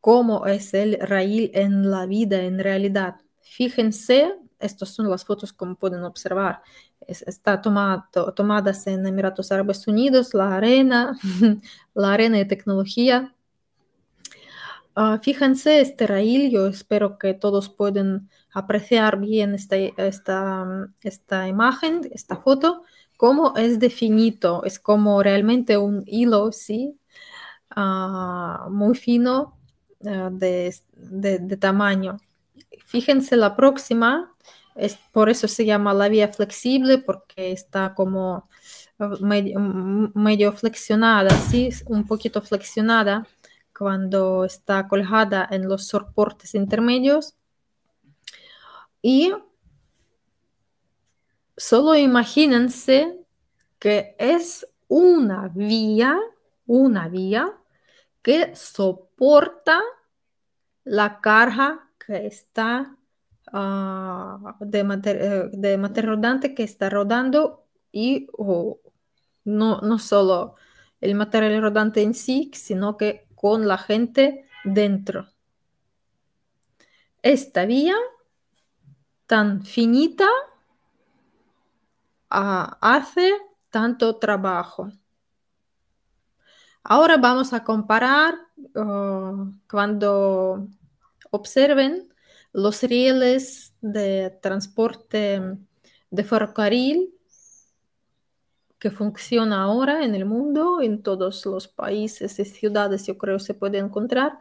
como es el raíl en la vida, en realidad. Fíjense, estas son las fotos como pueden observar. está tomado, tomadas en Emiratos Árabes Unidos, la arena, *laughs* la arena de tecnología Ah, fíjense este raíl, yo espero que todos pueden apreciar bien este, mm, esta, imagen, esta foto, cómo es definito, es como realmente un hilo, ¿sí? Ah, muy fino ah, de, tamaño. Fíjense la próxima, es, por eso se llama la vía flexible, porque está como medio, mm, medio flexionada, ¿sí? Un poquito flexionada cuando está colgada en los soportes intermedios. Y solo imagínense que es una vía, una vía que soporta la carga que está ah, de, mater eh, materia rodante que está rodando y oh, no, no solo el material rodante en sí, sino que con la gente dentro. Esta vía tan finita ah, hace tanto trabajo. Ahora vamos a comparar ah, cuando observen los rieles de transporte de ferrocarril que funciona ahora en el mundo, en todos los países y ciudades, yo creo, se puede encontrar,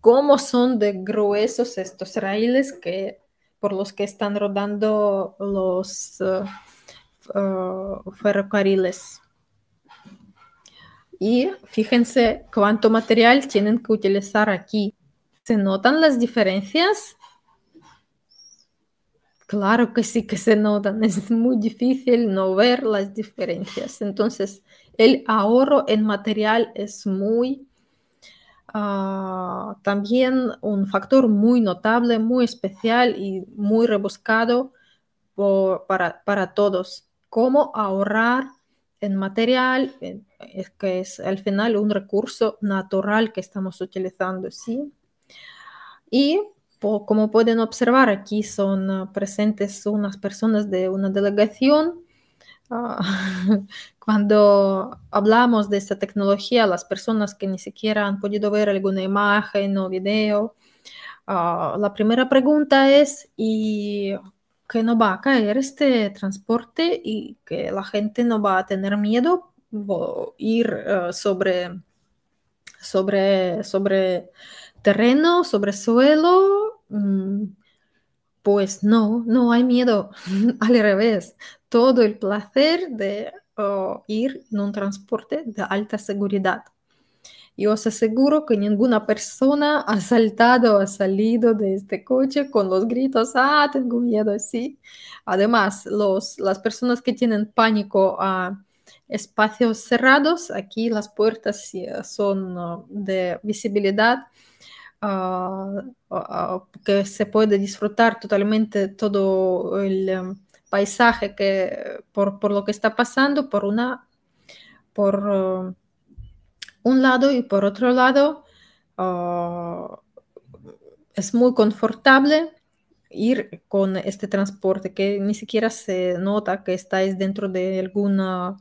cómo son de gruesos estos raíles que, por los que están rodando los eh, eh, ferrocarriles. Y fíjense cuánto material tienen que utilizar aquí. ¿Se notan las diferencias? Claro que sí que se notan, *laughs* es muy difícil no ver las diferencias. Entonces, el ahorro en material es muy ah, también un factor muy notable, muy especial y muy rebuscado para, todos. Cómo ahorrar en material, eh, es que es al final un recurso natural que estamos utilizando, ¿sí? Y como pueden observar, aquí son ah, presentes unas personas de una delegación. Ah, *laughs* cuando hablamos de esta tecnología, las personas que ni siquiera han podido ver alguna imagen o video, ah, la primera pregunta es, ¿y que no va a caer este transporte y que la gente no va a tener miedo ir sobre sobre sobre terreno, sobre suelo, mm, pues no, no hay miedo, *laughs* al revés, todo el placer de ir en un transporte de alta seguridad. Y os aseguro que ninguna persona ha saltado, ha salido de este coche con los gritos, ah, tengo miedo, sí. Además, los, las personas que tienen pánico a espacios cerrados, aquí las puertas eh, son ah, de visibilidad Ah, ah, que se puede disfrutar totalmente todo el em, paisaje que, por, lo que está pasando, por, una, por em, un lado y por otro lado, ah, es muy confortable ir con este transporte que ni siquiera se nota que estáis dentro de alguna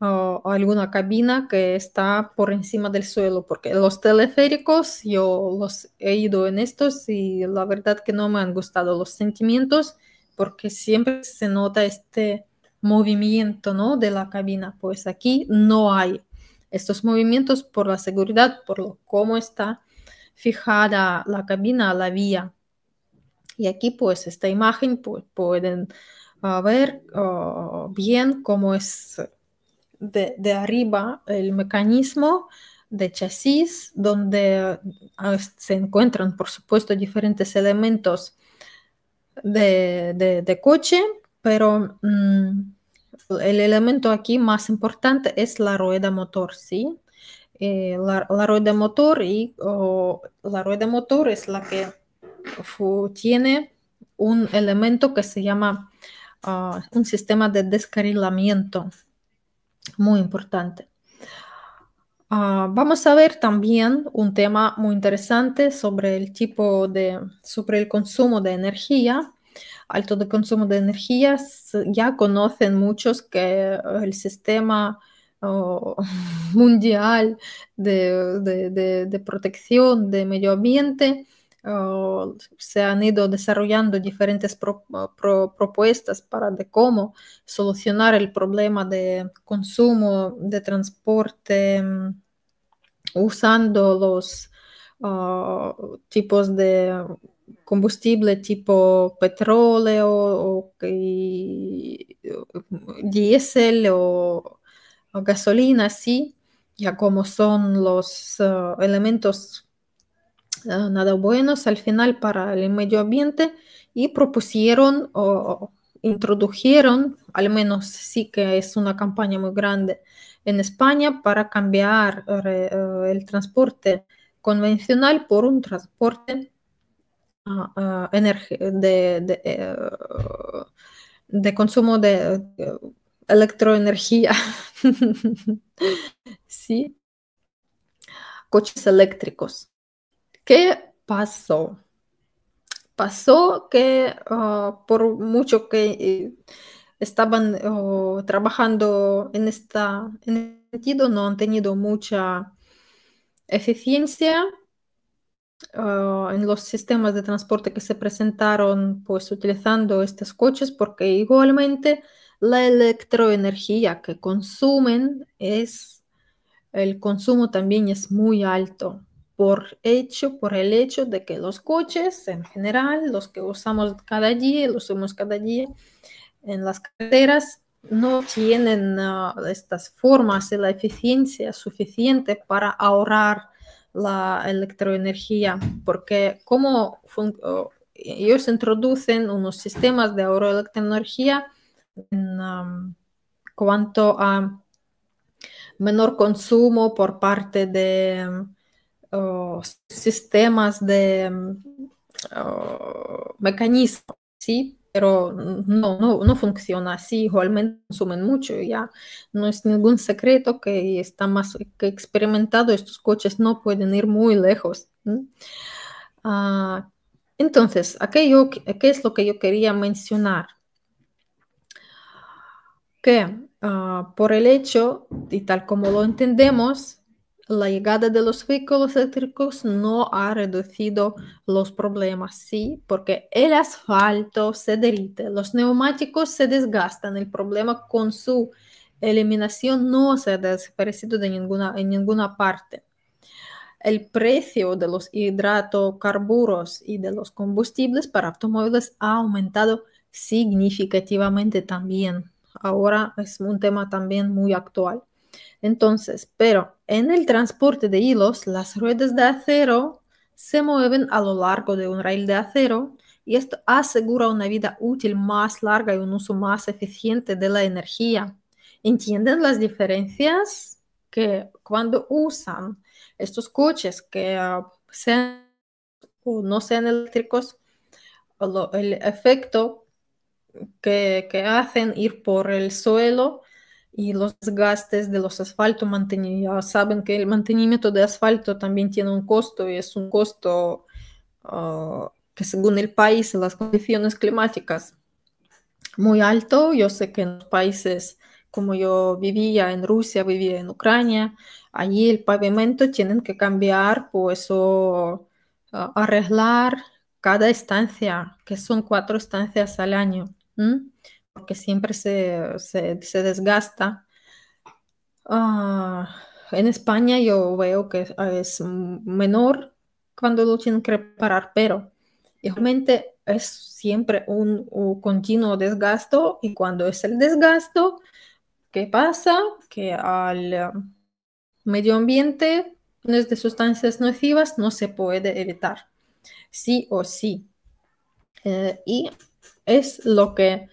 alguna cabina que está por encima del suelo, porque los teleféricos yo los he ido en estos y la verdad que no me han gustado los sentimientos porque siempre se nota este movimiento ¿no? de la cabina, pues aquí no hay estos movimientos por la seguridad, por lo, cómo está fijada la cabina, a la vía. Y aquí pues esta imagen pues, pueden ah, ver ah, bien cómo es de, arriba el mecanismo de chasis donde ah, se encuentran, por supuesto, diferentes elementos de, coche, pero mm, el elemento aquí más importante es la rueda motor, ¿sí? Eh, la, la, rueda motor y la rueda motor es la que tiene un elemento que se llama ah, un sistema de descarrilamiento muy importante. Ah, vamos a ver también un tema muy interesante sobre el tipo de, sobre el consumo de energía. Alto de consumo de energía, ya conocen muchos que eh, el sistema *laughs* mundial de, de, protección de medio ambiente se han ido desarrollando diferentes propuestas para de cómo solucionar el problema de consumo de transporte mm, usando los ah, tipos de combustible tipo petróleo o, diésel o, gasolina, así ya como son los ah, elementos Ah, nada buenos al final para el medio ambiente y propusieron o introdujeron, al menos sí que es una campaña muy grande en España, para cambiar eh, el transporte convencional por un transporte ah, ah, eh, de, consumo de eh, electroenergía. *laughs* Coches eléctricos. ¿Qué pasó? Pasó que ah, por mucho que eh, estaban trabajando en, esta, este sentido, no han tenido mucha eficiencia ah, en los sistemas de transporte que se presentaron pues utilizando estos coches porque igualmente la electroenergía que consumen es el consumo también es muy alto por hecho, por el hecho de que los coches en general, los que usamos cada día, los usamos cada día en las carreteras, no tienen ah, estas formas y la eficiencia suficiente para ahorrar la electroenergía, porque como ellos introducen unos sistemas de ahorro de electroenergía en cuanto a menor consumo por parte de sistemas de mm, mecanismos, Pero no, no, funciona así, igualmente consumen mucho, ya no es ningún secreto que está más que experimentado, estos coches no pueden ir muy lejos. Ah, entonces, aquello, ¿qué es lo que yo quería mencionar? Que ah, por el hecho, y tal como lo entendemos, la llegada de los vehículos eléctricos no ha reducido los problemas, sí, porque el asfalto se derrite, los neumáticos se desgastan, el problema con su eliminación no se ha desaparecido de ninguna, en ninguna parte. El precio de los hidratocarburos y de los combustibles para automóviles ha aumentado significativamente también. Ahora es un tema también muy actual. Entonces, pero en el transporte de hilos, las ruedas de acero se mueven a lo largo de un rail de acero y esto asegura una vida útil más larga y un uso más eficiente de la energía. ¿Entienden las diferencias que cuando usan estos coches que ah, no sean eléctricos, el efecto que hacen ir por el suelo y los gastos de los asfaltos, saben que el mantenimiento de asfalto también tiene un costo y es un costo ah, que según el país, las condiciones climáticas, muy alto. Yo sé que en países como yo vivía en Rusia, vivía en Ucrania, allí el pavimento tienen que cambiar, pues o ah, arreglar cada estancia, que son cuatro estancias al año porque siempre se, desgasta. Ah, en España yo veo que ah, es menor cuando lo tienen que reparar, pero realmente es siempre un, continuo desgasto y cuando es el desgasto, ¿qué pasa? Que al medio ambiente pues, de sustancias nocivas no se puede evitar, sí o sí. Eh, y es lo que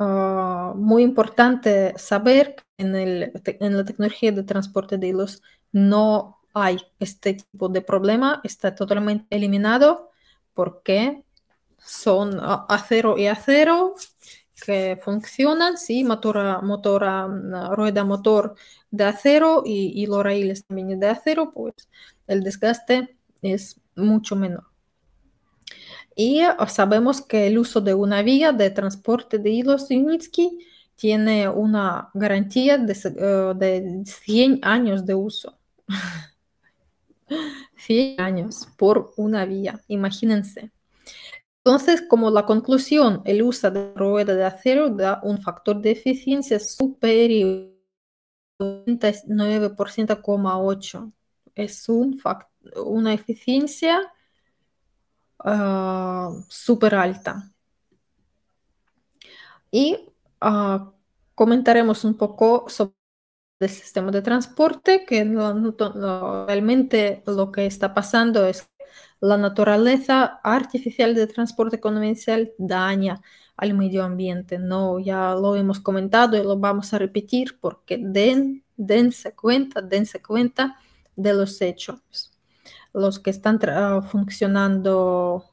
Ah, muy importante saber que en, el, la tecnología de transporte de hilos no hay este tipo de problema, está totalmente eliminado porque son acero y acero que funcionan, sí, motora, motora, rueda motor de acero y, y los raíles también de acero, pues el desgaste es mucho menor. Y sabemos que el uso de una vía de transporte de hilos Unitsky tiene una garantía de, 100 eh, años de uso. 100 *laughs* años por una vía, imagínense. Entonces, como la conclusión, el uso de rueda de acero da un factor de eficiencia superior al 99,8. Es un una eficiencia super ah, súper alta. Y ah, comentaremos un poco sobre el sistema de transporte, que realmente lo que está pasando es la naturaleza artificial de transporte convencional daña al medio ambiente. No, ya lo hemos comentado y lo vamos a repetir porque den, dense cuenta, dense cuenta de los hechos los que están ah, funcionando,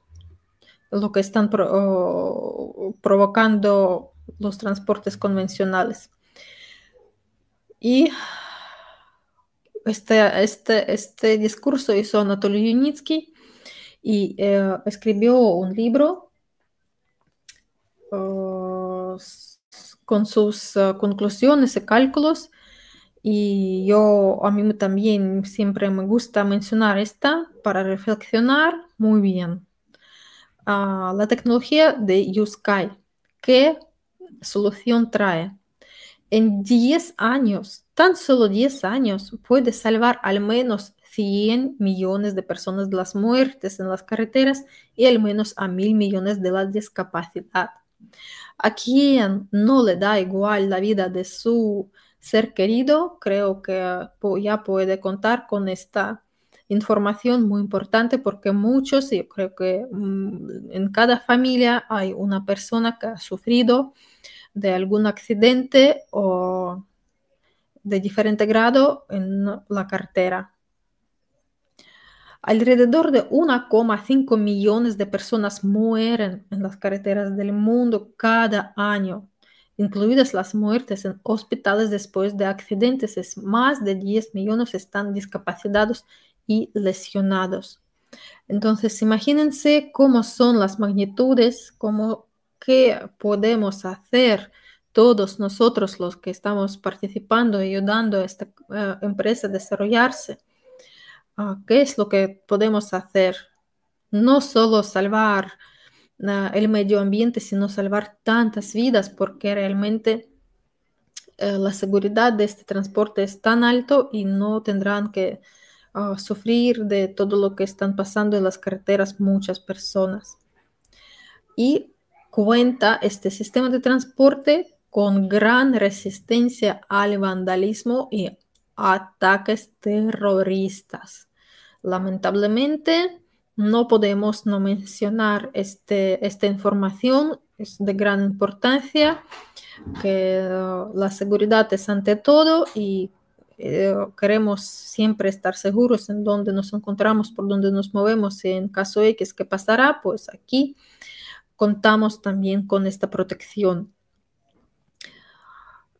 lo que están provocando los transportes convencionales. Y este, este, este discurso hizo Anatoly Yunitsky y eh, escribió un libro ah, con sus ah, conclusiones y cálculos y yo a mí también siempre me gusta mencionar esta para reflexionar muy bien. Ah, la tecnología de Sky ¿qué solución trae? En 10 años, tan solo 10 años, puede salvar al menos 100 millones de personas de las muertes en las carreteras y al menos a mil millones de la discapacidad. A quién no le da igual la vida de su ser querido, creo que ah, ya puede contar con esta información muy importante porque muchos, yo creo que mm, en cada familia hay una persona que ha sufrido de algún accidente o de diferente grado en la cartera. Alrededor de 1,5 millones de personas mueren en las carreteras del mundo cada año incluidas las muertes en hospitales después de accidentes, es más de 10 millones están discapacitados y lesionados. Entonces, imagínense cómo son las magnitudes, cómo qué podemos hacer todos nosotros los que estamos participando y ayudando a esta eh, empresa a desarrollarse. Ah, ¿Qué es lo que podemos hacer? No solo salvar el medio ambiente, sino salvar tantas vidas, porque realmente eh, la seguridad de este transporte es tan alto y no tendrán que ah, sufrir de todo lo que están pasando en las carreteras muchas personas. Y cuenta este sistema de transporte con gran resistencia al vandalismo y ataques terroristas. Lamentablemente, no podemos no mencionar este, esta información, es de gran importancia, que uh, la seguridad es ante todo y uh, queremos siempre estar seguros en dónde nos encontramos, por dónde nos movemos, y en caso X que pasará, pues aquí contamos también con esta protección.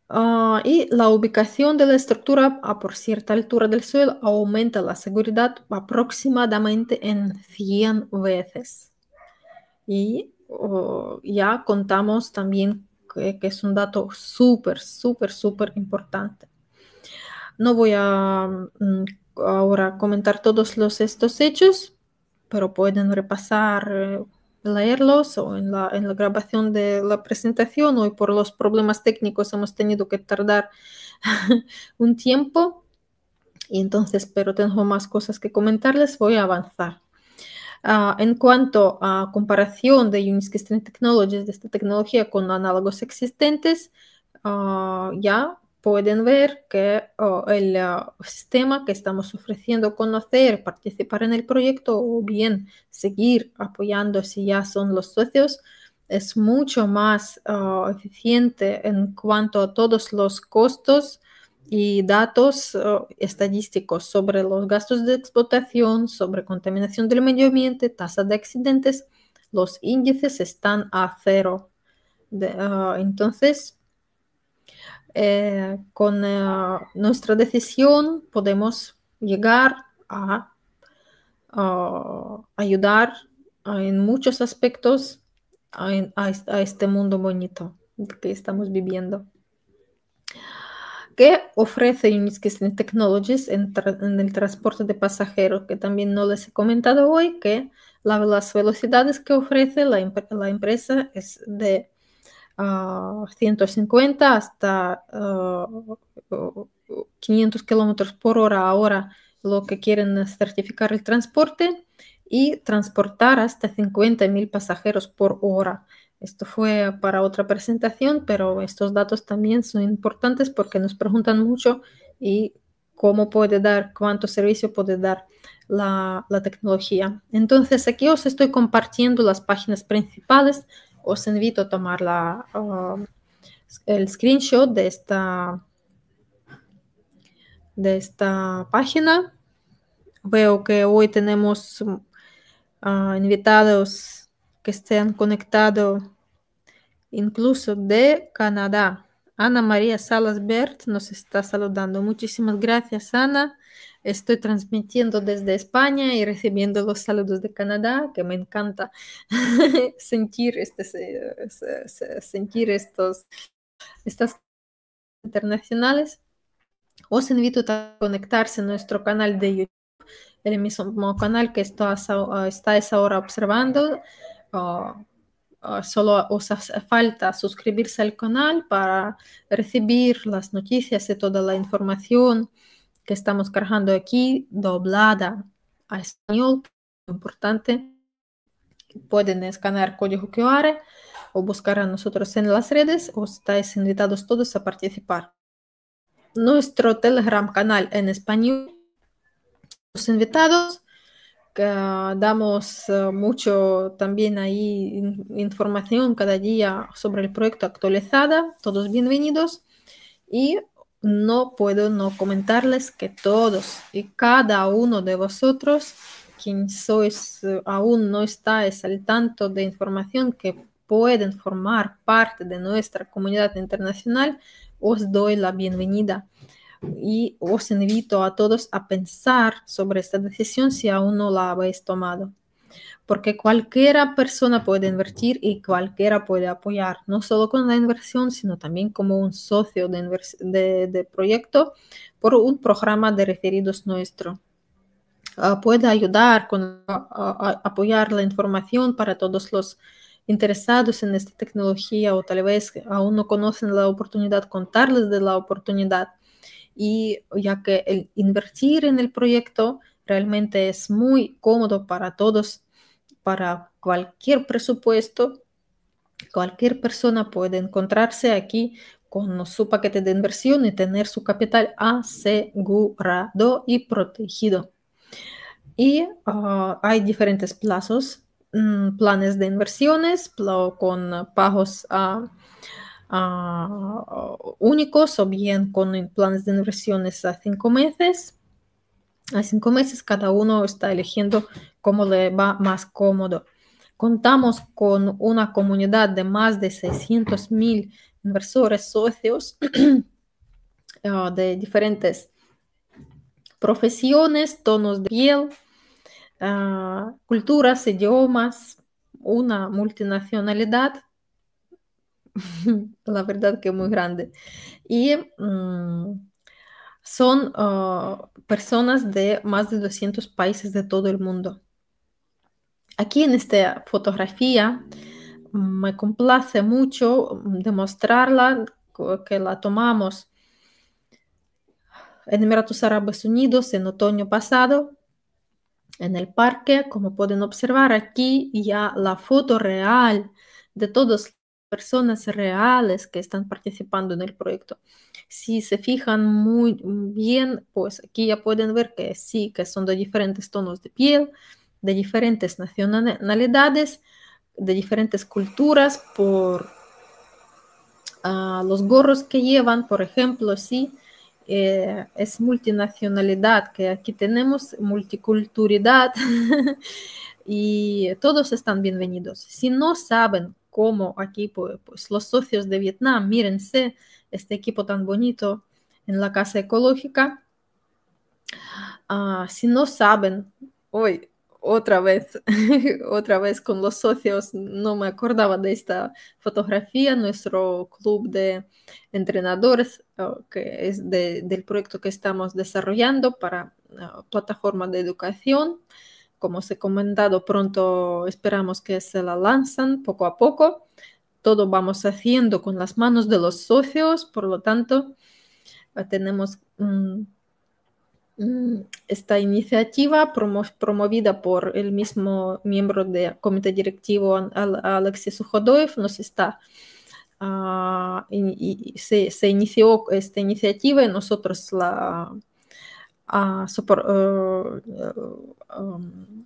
Ah, y la ubicación de la estructura a por cierta altura del suelo aumenta la seguridad aproximadamente en 100 veces. Y ya contamos también que, es un dato súper, súper, súper importante. No voy a mm, ahora comentar todos los, estos hechos, pero pueden repasar eh, leerlos o en la, grabación de la presentación. Hoy por los problemas técnicos hemos tenido que tardar *laughs* un tiempo y entonces, pero tengo más cosas que comentarles, voy a avanzar. Ah, en cuanto a comparación de Unique Technologies, de esta tecnología con análogos existentes, ah, ya pueden ver que el ah, sistema que estamos ofreciendo conocer, participar en el proyecto o bien seguir apoyando si ya son los socios es mucho más ah, eficiente en cuanto a todos los costos y datos ah, estadísticos sobre los gastos de explotación, sobre contaminación del medio ambiente, tasa de accidentes, los índices están a cero. entonces, eh, con eh, nuestra decisión podemos llegar a, ayudar en muchos aspectos a, este mundo bonito que estamos viviendo. ¿Qué ofrece Unisys Technologies en, el transporte de pasajeros? Que también no les he comentado hoy, que las velocidades que ofrece la empresa es de a 150 hasta 500 ah, kilómetros por hora ahora lo que quieren es certificar el transporte y transportar hasta mil pasajeros por hora. Esto fue para otra presentación, pero estos datos también son importantes porque nos preguntan mucho y cómo puede dar, cuánto servicio puede dar la, la tecnología. Entonces aquí os estoy compartiendo las páginas principales os invito a tomar um, el screenshot de esta, de esta página. Veo que hoy tenemos um, invitados que estén conectados incluso de Canadá. Ana María Salas Bert nos está saludando. Muchísimas gracias, Ana. Estoy transmitiendo desde España y recibiendo los saludos de Canadá, que me encanta *laughs* sentir, este, sentir estos, estas internacionales. Os invito a conectarse a nuestro canal de YouTube, el mismo canal que estáis ahora observando. Ah, ah, solo os falta suscribirse al canal para recibir las noticias y toda la información que estamos cargando aquí doblada a español, importante. Pueden escanear código QR o buscar a nosotros en las redes o estáis invitados todos a participar. Nuestro Telegram canal en español. Los invitados que damos eh, mucho también ahí información cada día sobre el proyecto actualizada. Todos bienvenidos. Y no puedo no comentarles que todos y cada uno de vosotros, quien sois eh, aún no estáis al tanto de información que pueden formar parte de nuestra comunidad internacional, os doy la bienvenida y os invito a todos a pensar sobre esta decisión si aún no la habéis tomado porque cualquiera persona puede invertir y cualquiera puede apoyar, no solo con la inversión, sino también como un socio de, proyecto por un programa de referidos nuestro. Ah, puede ayudar con apoyar la información para todos los interesados en esta tecnología o tal vez aún no conocen la oportunidad, contarles de la oportunidad. Y ya que invertir en el proyecto realmente es muy cómodo para todos para cualquier presupuesto, cualquier persona puede encontrarse aquí con su paquete de inversión y tener su capital asegurado y protegido. Y ah, hay diferentes plazos, mm, planes de inversiones con pagos ah, ah, únicos o bien con planes de inversiones a cinco meses a cinco meses cada uno está eligiendo cómo le va más cómodo. Contamos con una comunidad de más de 600 mil inversores socios *clears throat* ah, de diferentes profesiones, tonos de piel, ah, culturas, idiomas, una multinacionalidad, *laughs* la verdad que muy grande. Y mm, son ah, personas de más de 200 países de todo el mundo. Aquí en esta fotografía me complace mucho demostrarla que la tomamos en Emiratos Árabes Unidos en otoño pasado en el parque. Como pueden observar aquí ya la foto real de todas las personas reales que están participando en el proyecto. Si se fijan muy bien, pues aquí ya pueden ver que sí, que son de diferentes tonos de piel, de diferentes nacionalidades, de diferentes culturas, por ah, los gorros que llevan, por ejemplo, sí. Eh, es multinacionalidad, que aquí tenemos multiculturalidad *laughs* y todos están bienvenidos. Si no saben como aquí pues, pues, los socios de Vietnam, mírense este equipo tan bonito en la casa ecológica. Ah, si no saben, hoy otra vez, *laughs* otra vez con los socios, no me acordaba de esta fotografía, nuestro club de entrenadores, ah, que es del proyecto que estamos desarrollando para ah, plataforma de educación como os he comentado, pronto esperamos que se la lanzan poco a poco. Todo vamos haciendo con las manos de los socios, por lo tanto, eh, tenemos mm, mm, esta iniciativa promovida por el mismo miembro del comité directivo Alexis Ujodoev. Nos está ah, se, inició esta iniciativa y nosotros la eh, eh, um,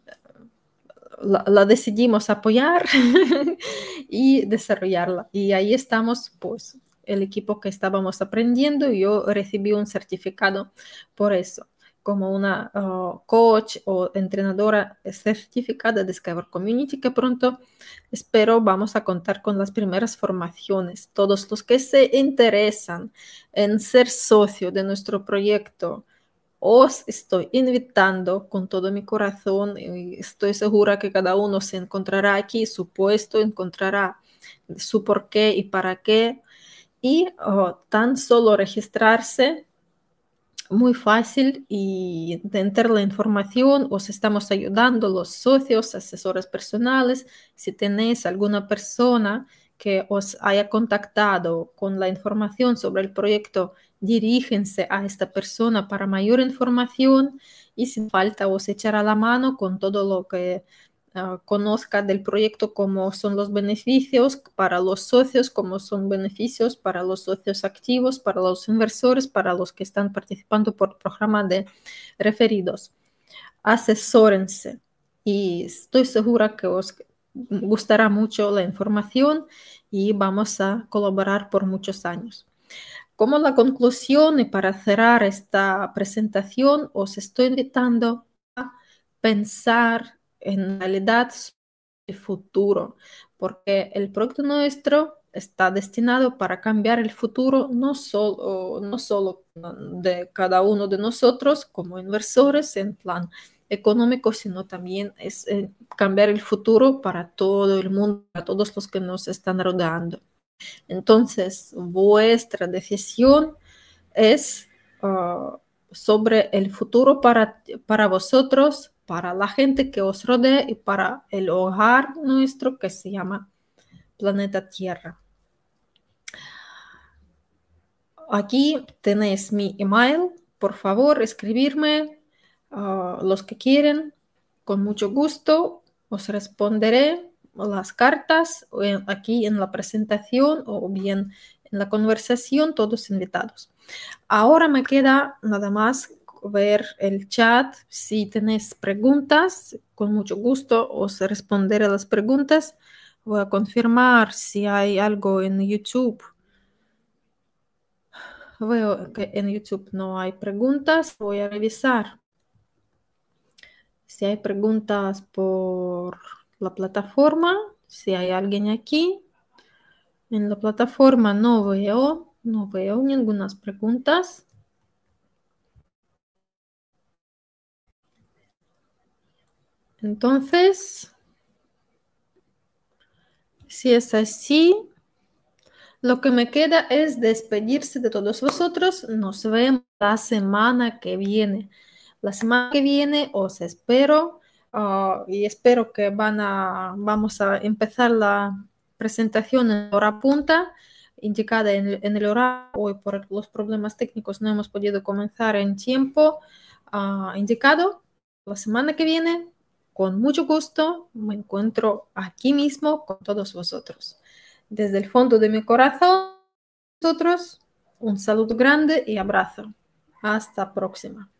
la, decidimos apoyar *laughs* y desarrollarla. Y ahí estamos, pues, el equipo que estábamos aprendiendo. Yo recibí un certificado por eso, como una eh, coach o entrenadora certificada de Discover Community, que pronto espero vamos a contar con las primeras formaciones. Todos los que se interesan en ser socio de nuestro proyecto, os estoy invitando con todo mi corazón y estoy segura que cada uno se encontrará aquí, supuesto encontrará su por qué y para qué. Y oh, tan solo registrarse, muy fácil, y de la información, os estamos ayudando los socios, asesores personales. Si tenéis alguna persona que os haya contactado con la información sobre el proyecto diríjense a esta persona para mayor información y sin falta os echará la mano con todo lo que ah, conozca del proyecto, como son los beneficios para los socios, como son beneficios para los socios activos, para los inversores, para los que están participando por programa de referidos. Asesórense y estoy segura que os gustará mucho la información y vamos a colaborar por muchos años. Como la conclusión y para cerrar esta presentación, os estoy invitando a pensar en realidad el futuro, porque el proyecto nuestro está destinado para cambiar el futuro no solo, no solo de cada uno de nosotros como inversores en plan económico, sino también es eh, cambiar el futuro para todo el mundo, para todos los que nos están rodeando. Entonces, vuestra decisión es ah, sobre el futuro para, para vosotros, para la gente que os rodea y para el hogar nuestro que se llama planeta Tierra. Aquí tenéis mi email, por favor, escribirme ah, los que quieren, con mucho gusto os responderé las cartas aquí en la presentación o bien en la conversación, todos invitados. Ahora me queda nada más ver el chat. Si tenéis preguntas, con mucho gusto os responderé las preguntas. Voy a confirmar si hay algo en YouTube. Veo que en YouTube no hay preguntas. Voy a revisar si hay preguntas por la plataforma, si hay alguien aquí. En la plataforma no veo, no veo ninguna preguntas. Entonces, si es así, lo que me queda es despedirse de todos vosotros. Nos vemos la semana que viene. La semana que viene os espero Ah, y espero que van vamos a empezar la presentación en hora punta indicada en el, horario. Hoy por los problemas técnicos no hemos podido comenzar en tiempo ah, indicado. La semana que viene, con mucho gusto, me encuentro aquí mismo con todos vosotros. Desde el fondo de mi corazón, vosotros, un saludo grande y abrazo. Hasta próxima.